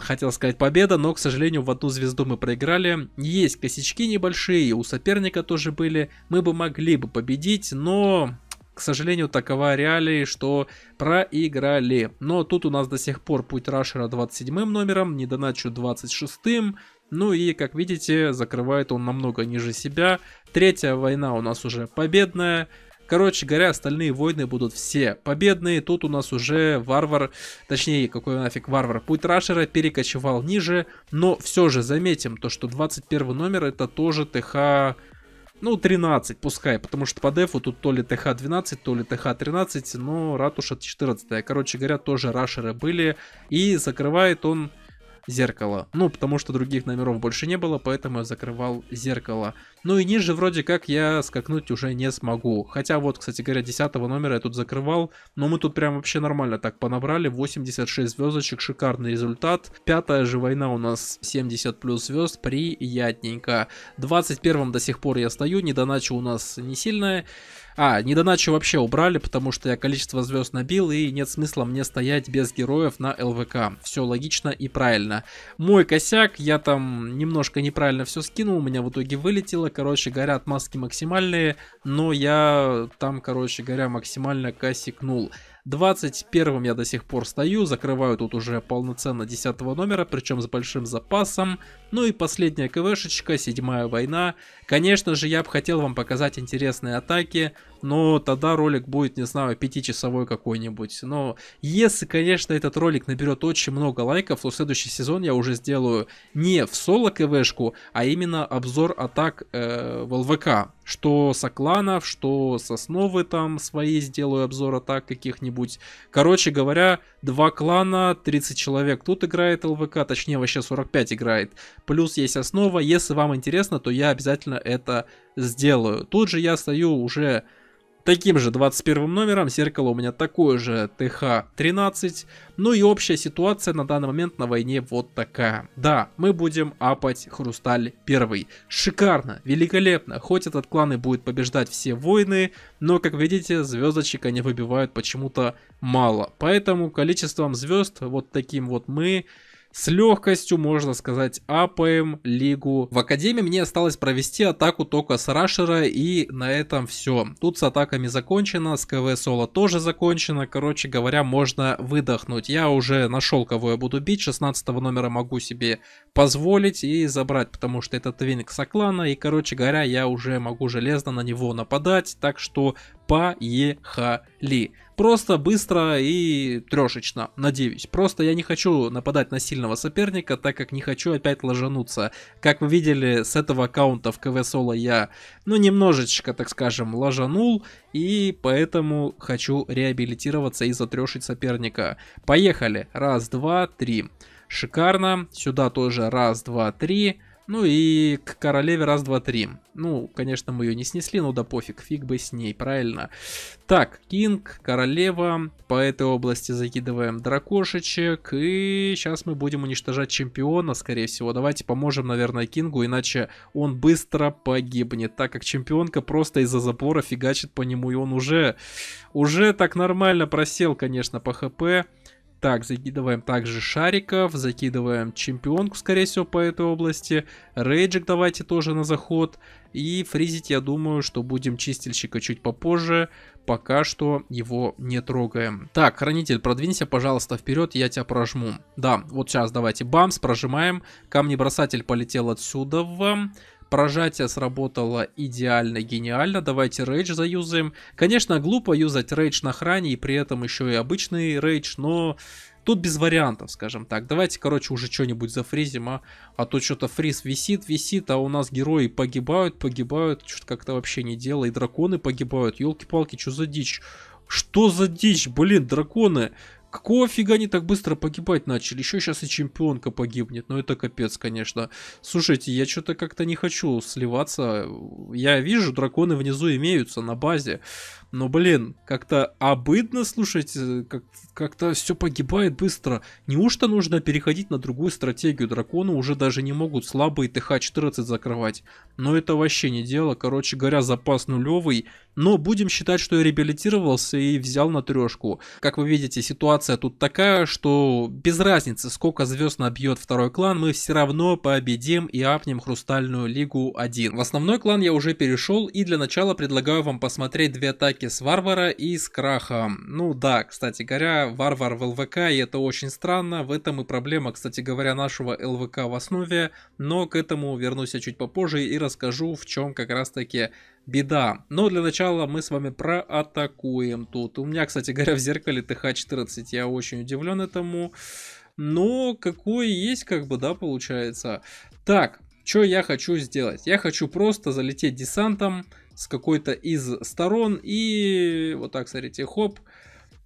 хотел сказать победа, но, к сожалению, в одну звезду мы проиграли. Есть косячки небольшие, у соперника тоже были. Мы бы могли бы победить, но, к сожалению, такова реалии, что проиграли. Но тут у нас до сих пор путь Рашера 27 номером, не Недоначу 26 -м. Ну и, как видите, закрывает он намного ниже себя. Третья война у нас уже победная. Короче говоря, остальные войны будут все победные. Тут у нас уже варвар, точнее, какой нафиг варвар, путь рашера перекочевал ниже. Но все же заметим то, что 21 номер это тоже ТХ... Ну, 13 пускай, потому что по дефу тут то ли ТХ-12, то ли ТХ-13, но ратуша 14. Короче говоря, тоже рашеры были. И закрывает он зеркало. Ну, потому что других номеров больше не было, поэтому я закрывал зеркало. Ну и ниже вроде как я скакнуть уже не смогу. Хотя вот, кстати говоря, 10 номера я тут закрывал, но мы тут прям вообще нормально так понабрали. 86 звездочек, шикарный результат. Пятая же война у нас 70 плюс звезд, приятненько. 21 до сих пор я стою, недонача у нас не сильная. А, недоначу вообще убрали, потому что я количество звезд набил, и нет смысла мне стоять без героев на ЛВК. Все логично и правильно. Мой косяк, я там немножко неправильно все скинул, у меня в итоге вылетело. Короче горят маски максимальные, но я там, короче говоря, максимально косикнул. 21 я до сих пор стою, закрываю тут уже полноценно 10 номера, причем с большим запасом. Ну и последняя КВшечка, седьмая война. Конечно же, я бы хотел вам показать интересные атаки, но тогда ролик будет, не знаю, пятичасовой какой-нибудь. Но если, конечно, этот ролик наберет очень много лайков, то следующий сезон я уже сделаю не в соло КВшку, а именно обзор атак э, в ЛВК. Что с Акланов, что с Основы там свои сделаю обзор атак каких-нибудь. Короче говоря, два клана, 30 человек тут играет ЛВК, точнее вообще 45 играет. Плюс есть Основа, если вам интересно, то я обязательно это сделаю. Тут же я стою уже таким же 21 номером. Зеркало у меня такое же ТХ-13. Ну и общая ситуация на данный момент на войне вот такая. Да, мы будем апать Хрусталь первый. Шикарно, великолепно. Хоть этот клан и будет побеждать все войны, но, как видите, звездочек они выбивают почему-то мало. Поэтому количеством звезд вот таким вот мы с легкостью, можно сказать, апаем лигу. В Академии мне осталось провести атаку только с Рашера и на этом все. Тут с атаками закончено, с КВ Соло тоже закончено. Короче говоря, можно выдохнуть. Я уже нашел, кого я буду бить. 16 номера могу себе позволить и забрать, потому что это Твинник Соклана. И, короче говоря, я уже могу железно на него нападать. Так что Поехали. Просто быстро и трешечно, надеюсь. Просто я не хочу нападать на сильного соперника, так как не хочу опять ложануться. Как вы видели, с этого аккаунта в КВ Соло я, ну, немножечко, так скажем, ложанул. И поэтому хочу реабилитироваться и затрешить соперника. Поехали. Раз, два, три. Шикарно. Сюда тоже раз, два, три. Три. Ну и к королеве раз, два, три. Ну, конечно, мы ее не снесли, но ну да пофиг, фиг бы с ней, правильно? Так, кинг, королева, по этой области закидываем дракошечек, и сейчас мы будем уничтожать чемпиона, скорее всего. Давайте поможем, наверное, кингу, иначе он быстро погибнет, так как чемпионка просто из-за запора фигачит по нему, и он уже, уже так нормально просел, конечно, по хп. Так, закидываем также шариков, закидываем чемпионку, скорее всего, по этой области. Рейджик давайте тоже на заход. И фризить, я думаю, что будем чистильщика чуть попозже. Пока что его не трогаем. Так, хранитель, продвинься, пожалуйста, вперед, я тебя прожму. Да, вот сейчас давайте бамс, прожимаем. Камнебросатель полетел отсюда в... вам. Прожатие сработало идеально, гениально. Давайте рейдж заюзаем. Конечно, глупо юзать рейдж на хране и при этом еще и обычный рейдж, но тут без вариантов, скажем так. Давайте, короче, уже что-нибудь зафризим, а? А то что-то фриз висит, висит, а у нас герои погибают, погибают. Что-то как-то вообще не дело. И драконы погибают. елки палки что за дичь? Что за дичь, блин, драконы? Какого фига они так быстро погибать начали? Еще сейчас и чемпионка погибнет. но ну, это капец, конечно. Слушайте, я что-то как-то не хочу сливаться. Я вижу, драконы внизу имеются на базе. Но, блин, как-то обыдно, слушайте, как- как-то все погибает быстро. Неужто нужно переходить на другую стратегию? Драконы уже даже не могут слабые ТХ-14 закрывать. Но это вообще не дело. Короче говоря, запас нулевый. Но будем считать, что я реабилитировался и взял на трешку. Как вы видите, ситуация тут такая, что без разницы, сколько звезд набьет второй клан, мы все равно победим и апнем Хрустальную Лигу 1. В основной клан я уже перешел и для начала предлагаю вам посмотреть две атаки с Варвара и с Краха. Ну да, кстати говоря, Варвар в ЛВК и это очень странно, в этом и проблема, кстати говоря, нашего ЛВК в основе, но к этому вернусь я чуть попозже и расскажу в чем как раз таки беда. Но для начала мы с вами проатакуем тут. У меня, кстати говоря, в зеркале ТХ-14, я очень удивлен этому. Но какой есть, как бы, да, получается. Так, что я хочу сделать? Я хочу просто залететь десантом с какой-то из сторон и вот так, смотрите, хоп.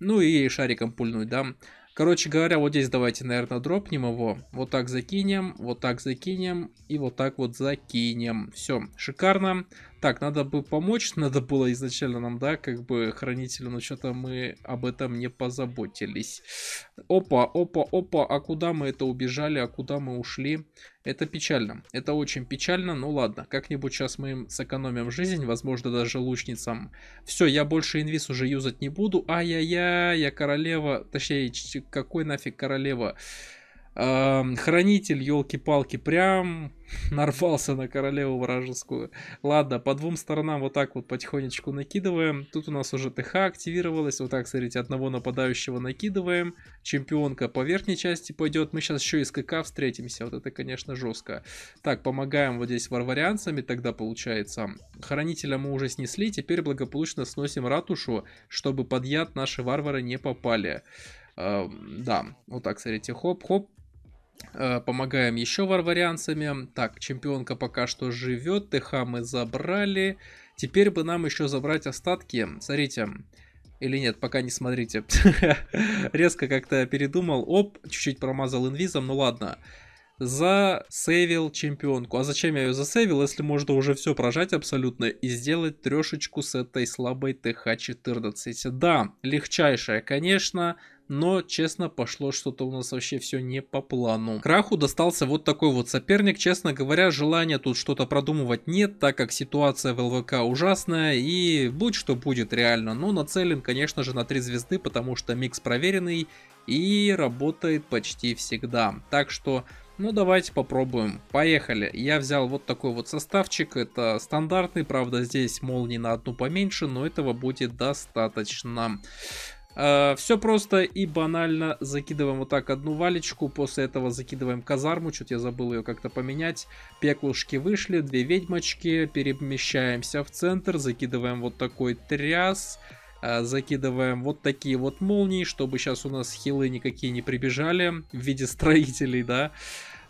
Ну и шариком пульнуть, да. Короче говоря, вот здесь давайте, наверное, дропнем его. Вот так закинем, вот так закинем и вот так вот закинем. Все, шикарно. Так, надо бы помочь, надо было изначально нам, да, как бы хранителю, но что-то мы об этом не позаботились. Опа, опа, опа, а куда мы это убежали, а куда мы ушли? Это печально, это очень печально, ну ладно, как-нибудь сейчас мы им сэкономим жизнь, возможно, даже лучницам. Все, я больше инвиз уже юзать не буду, ай-яй-яй, я королева, точнее, какой нафиг королева? Королева. Хранитель, елки-палки, прям нарвался на королеву вражескую. Ладно, по двум сторонам вот так вот потихонечку накидываем. Тут у нас уже ТХ активировалась. Вот так, смотрите, одного нападающего накидываем. Чемпионка по верхней части пойдет. Мы сейчас еще и с КК встретимся. Вот это, конечно, жестко. Так, помогаем вот здесь варварианцами тогда получается. Хранителя мы уже снесли. Теперь благополучно сносим ратушу, чтобы подъят наши варвары не попали. Uh, да, вот так, смотрите, хоп-хоп, Э, помогаем еще варварианцами. Так, чемпионка пока что живет. ТХ мы забрали. Теперь бы нам еще забрать остатки. Смотрите. Или нет, пока не смотрите. Резко как-то передумал. Оп, чуть-чуть промазал инвизом. Ну ладно. Засейвил чемпионку. А зачем я ее засейвил, если можно уже все прожать абсолютно и сделать трешечку с этой слабой ТХ-14? Да, легчайшая, конечно но, честно, пошло что-то у нас вообще все не по плану. Краху достался вот такой вот соперник, честно говоря, желания тут что-то продумывать нет, так как ситуация в ЛВК ужасная и будь что будет реально, но нацелен, конечно же, на 3 звезды, потому что микс проверенный и работает почти всегда. Так что... Ну давайте попробуем. Поехали. Я взял вот такой вот составчик. Это стандартный, правда здесь молнии на одну поменьше, но этого будет достаточно. Э, Все просто и банально. Закидываем вот так одну валечку. После этого закидываем казарму. Чуть я забыл ее как-то поменять. Пеклушки вышли, две ведьмочки. Перемещаемся в центр. Закидываем вот такой тряс. Э, закидываем вот такие вот молнии, чтобы сейчас у нас хилы никакие не прибежали в виде строителей, да.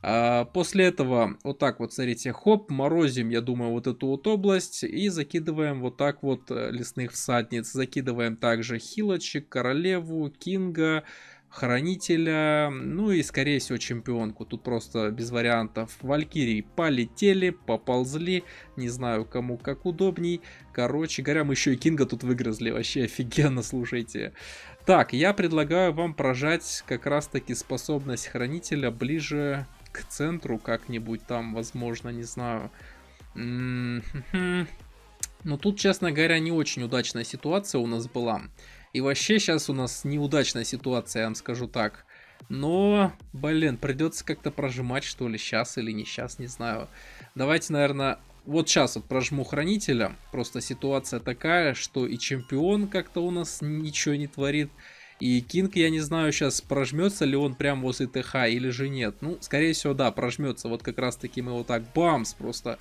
А, после этого вот так вот, смотрите, хоп, морозим, я думаю, вот эту вот область и закидываем вот так вот э, лесных всадниц. Закидываем также хилочек, королеву, кинга, хранителя, ну и скорее всего чемпионку. Тут просто без вариантов. Валькирии полетели, поползли, не знаю кому как удобней. Короче говоря, мы еще и Кинга тут выгрызли, вообще офигенно, слушайте. Так, я предлагаю вам прожать как раз таки способность хранителя ближе к центру как-нибудь там, возможно, не знаю. Но тут, честно говоря, не очень удачная ситуация у нас была. И вообще сейчас у нас неудачная ситуация, я вам скажу так. Но, блин, придется как-то прожимать, что ли, сейчас или не сейчас, не знаю. Давайте, наверное, вот сейчас вот прожму хранителя. Просто ситуация такая, что и чемпион как-то у нас ничего не творит. И Кинг, я не знаю сейчас, прожмется ли он прям возле ТХ или же нет. Ну, скорее всего, да, прожмется. Вот как раз таки мы вот так бамс, просто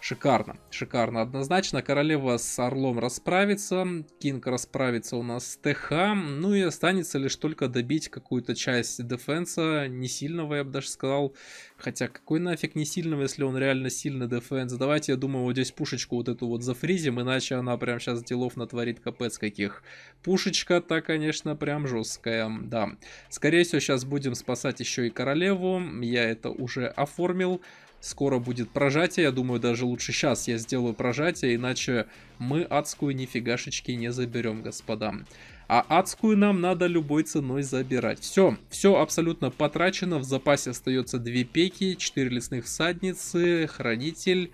шикарно. Шикарно однозначно. Королева с Орлом расправится, Кинг расправится у нас с ТХ. Ну и останется лишь только добить какую-то часть дефенса, не сильного, я бы даже сказал. Хотя какой нафиг не сильного, если он реально сильный дефенс. Давайте, я думаю, вот здесь пушечку вот эту вот зафризим, иначе она прям сейчас делов натворит капец каких. Пушечка-то, конечно, прям жесткая, да. Скорее всего, сейчас будем спасать еще и королеву. Я это уже оформил. Скоро будет прожатие, я думаю, даже лучше сейчас я сделаю прожатие, иначе мы адскую нифигашечки не заберем, господа. А адскую нам надо любой ценой забирать. Все, все абсолютно потрачено, в запасе остается две пеки, 4 лесных всадницы, хранитель...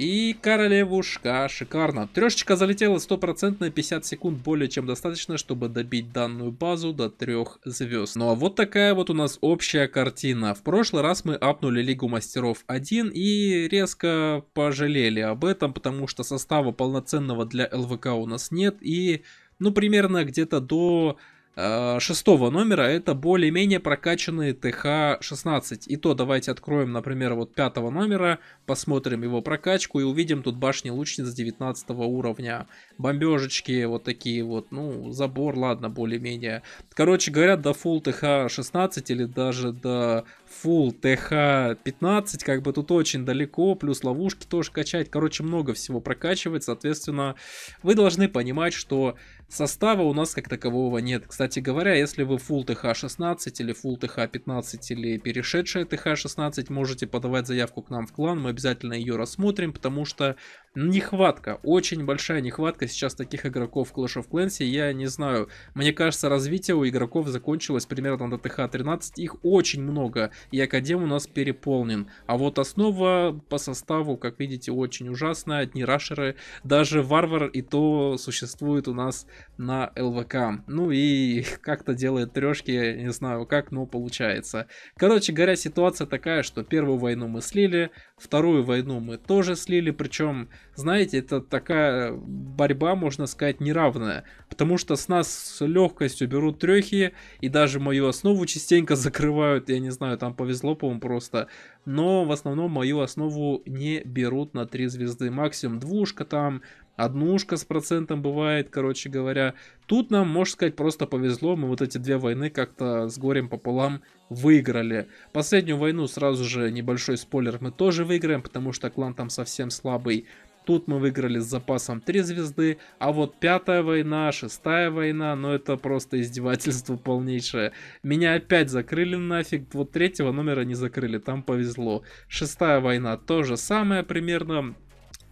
И королевушка, шикарно. Трешечка залетела стопроцентно, 50 секунд более чем достаточно, чтобы добить данную базу до трех звезд. Ну а вот такая вот у нас общая картина. В прошлый раз мы апнули Лигу Мастеров 1 и резко пожалели об этом, потому что состава полноценного для ЛВК у нас нет. И, ну, примерно где-то до Э, шестого номера это более-менее прокачанные ТХ-16. И то давайте откроем, например, вот пятого номера, посмотрим его прокачку и увидим тут башни лучниц 19 уровня. Бомбежечки вот такие вот, ну, забор, ладно, более-менее. Короче говоря, до фул ТХ-16 или даже до фул ТХ-15, как бы тут очень далеко, плюс ловушки тоже качать. Короче, много всего прокачивать, соответственно, вы должны понимать, что состава у нас как такового нет. Кстати говоря, если вы full TH16 или full TH15 или перешедшая TH16, можете подавать заявку к нам в клан, мы обязательно ее рассмотрим, потому что нехватка, очень большая нехватка сейчас таких игроков в Clash of Clans, я не знаю, мне кажется, развитие у игроков закончилось примерно до TH13, их очень много, и Академ у нас переполнен, а вот основа по составу, как видите, очень ужасная, одни рашеры, даже варвар и то существует у нас на ЛВК. Ну и как-то делает трешки, я не знаю как, но получается. Короче говоря, ситуация такая, что первую войну мы слили, вторую войну мы тоже слили, причем, знаете, это такая борьба, можно сказать, неравная, потому что с нас с легкостью берут трехи, и даже мою основу частенько закрывают, я не знаю, там повезло, по-моему, просто, но в основном мою основу не берут на три звезды, максимум двушка там, однушка с процентом бывает, короче говоря. Тут нам, можно сказать, просто повезло, мы вот эти две войны как-то с горем пополам выиграли. Последнюю войну, сразу же небольшой спойлер, мы тоже выиграем, потому что клан там совсем слабый. Тут мы выиграли с запасом 3 звезды, а вот пятая война, шестая война, ну это просто издевательство полнейшее. Меня опять закрыли нафиг, вот третьего номера не закрыли, там повезло. Шестая война, то же самое примерно,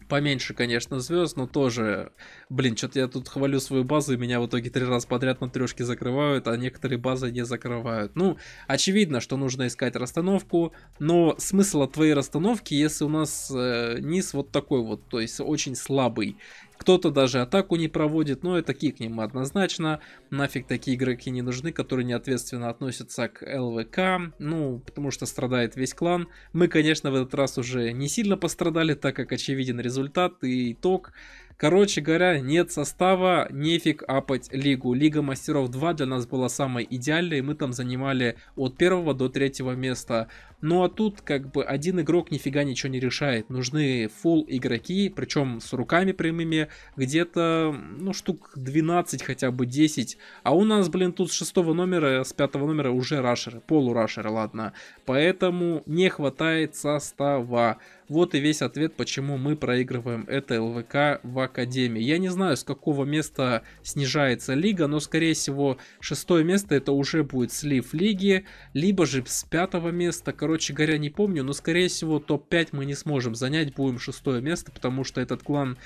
Поменьше, конечно, звезд, но тоже, блин, что-то я тут хвалю свою базу, и меня в итоге три раза подряд на трешке закрывают, а некоторые базы не закрывают. Ну, очевидно, что нужно искать расстановку, но смысл от твоей расстановки, если у нас э, низ вот такой вот, то есть очень слабый. Кто-то даже атаку не проводит, но и такие к ним однозначно. Нафиг такие игроки не нужны, которые неответственно относятся к ЛВК. Ну, потому что страдает весь клан. Мы, конечно, в этот раз уже не сильно пострадали, так как очевиден результат и итог. Короче говоря, нет состава, нефиг апать лигу. Лига мастеров 2 для нас была самой идеальной, мы там занимали от первого до третьего места. Ну а тут как бы один игрок нифига ничего не решает. Нужны фул игроки, причем с руками прямыми, где-то, ну, штук 12, хотя бы 10. А у нас, блин, тут с шестого номера, с пятого номера уже рашеры, полурашеры, ладно. Поэтому не хватает состава. Вот и весь ответ, почему мы проигрываем это ЛВК в Академии. Я не знаю, с какого места снижается лига, но, скорее всего, шестое место это уже будет слив лиги, либо же с пятого места, короче, короче говоря, не помню, но, скорее всего, топ-5 мы не сможем занять, будем шестое место, потому что этот клан,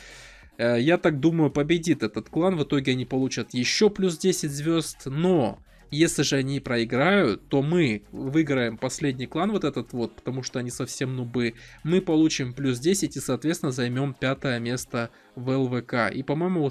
э, я так думаю, победит этот клан. В итоге они получат еще плюс 10 звезд, но... Если же они проиграют, то мы выиграем последний клан вот этот вот, потому что они совсем нубы. Мы получим плюс 10 и, соответственно, займем пятое место в ЛВК. И, по-моему,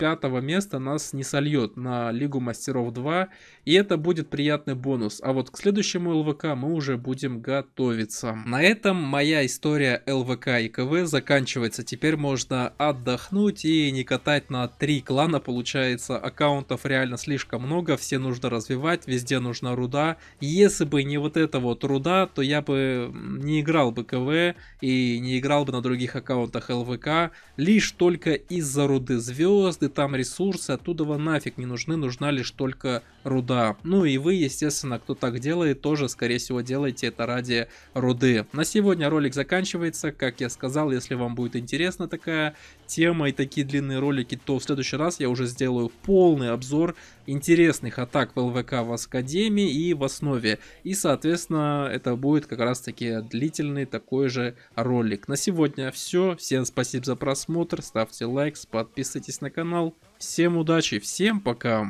пятого места нас не сольет на Лигу Мастеров 2, и это будет приятный бонус. А вот к следующему ЛВК мы уже будем готовиться. На этом моя история ЛВК и КВ заканчивается. Теперь можно отдохнуть и не катать на три клана, получается. Аккаунтов реально слишком много, все нужно развивать, везде нужна руда. Если бы не вот эта вот руда, то я бы не играл бы КВ и не играл бы на других аккаунтах ЛВК, лишь только из-за руды звезды там ресурсы, оттуда вам нафиг не нужны, нужна лишь только руда. Ну и вы, естественно, кто так делает, тоже, скорее всего, делаете это ради руды. На сегодня ролик заканчивается, как я сказал, если вам будет интересна такая тема и такие длинные ролики, то в следующий раз я уже сделаю полный обзор интересных атак в ЛВК в Академии и в основе. И, соответственно, это будет как раз-таки длительный такой же ролик. На сегодня все. Всем спасибо за просмотр. Ставьте лайк, подписывайтесь на канал. Всем удачи, всем пока!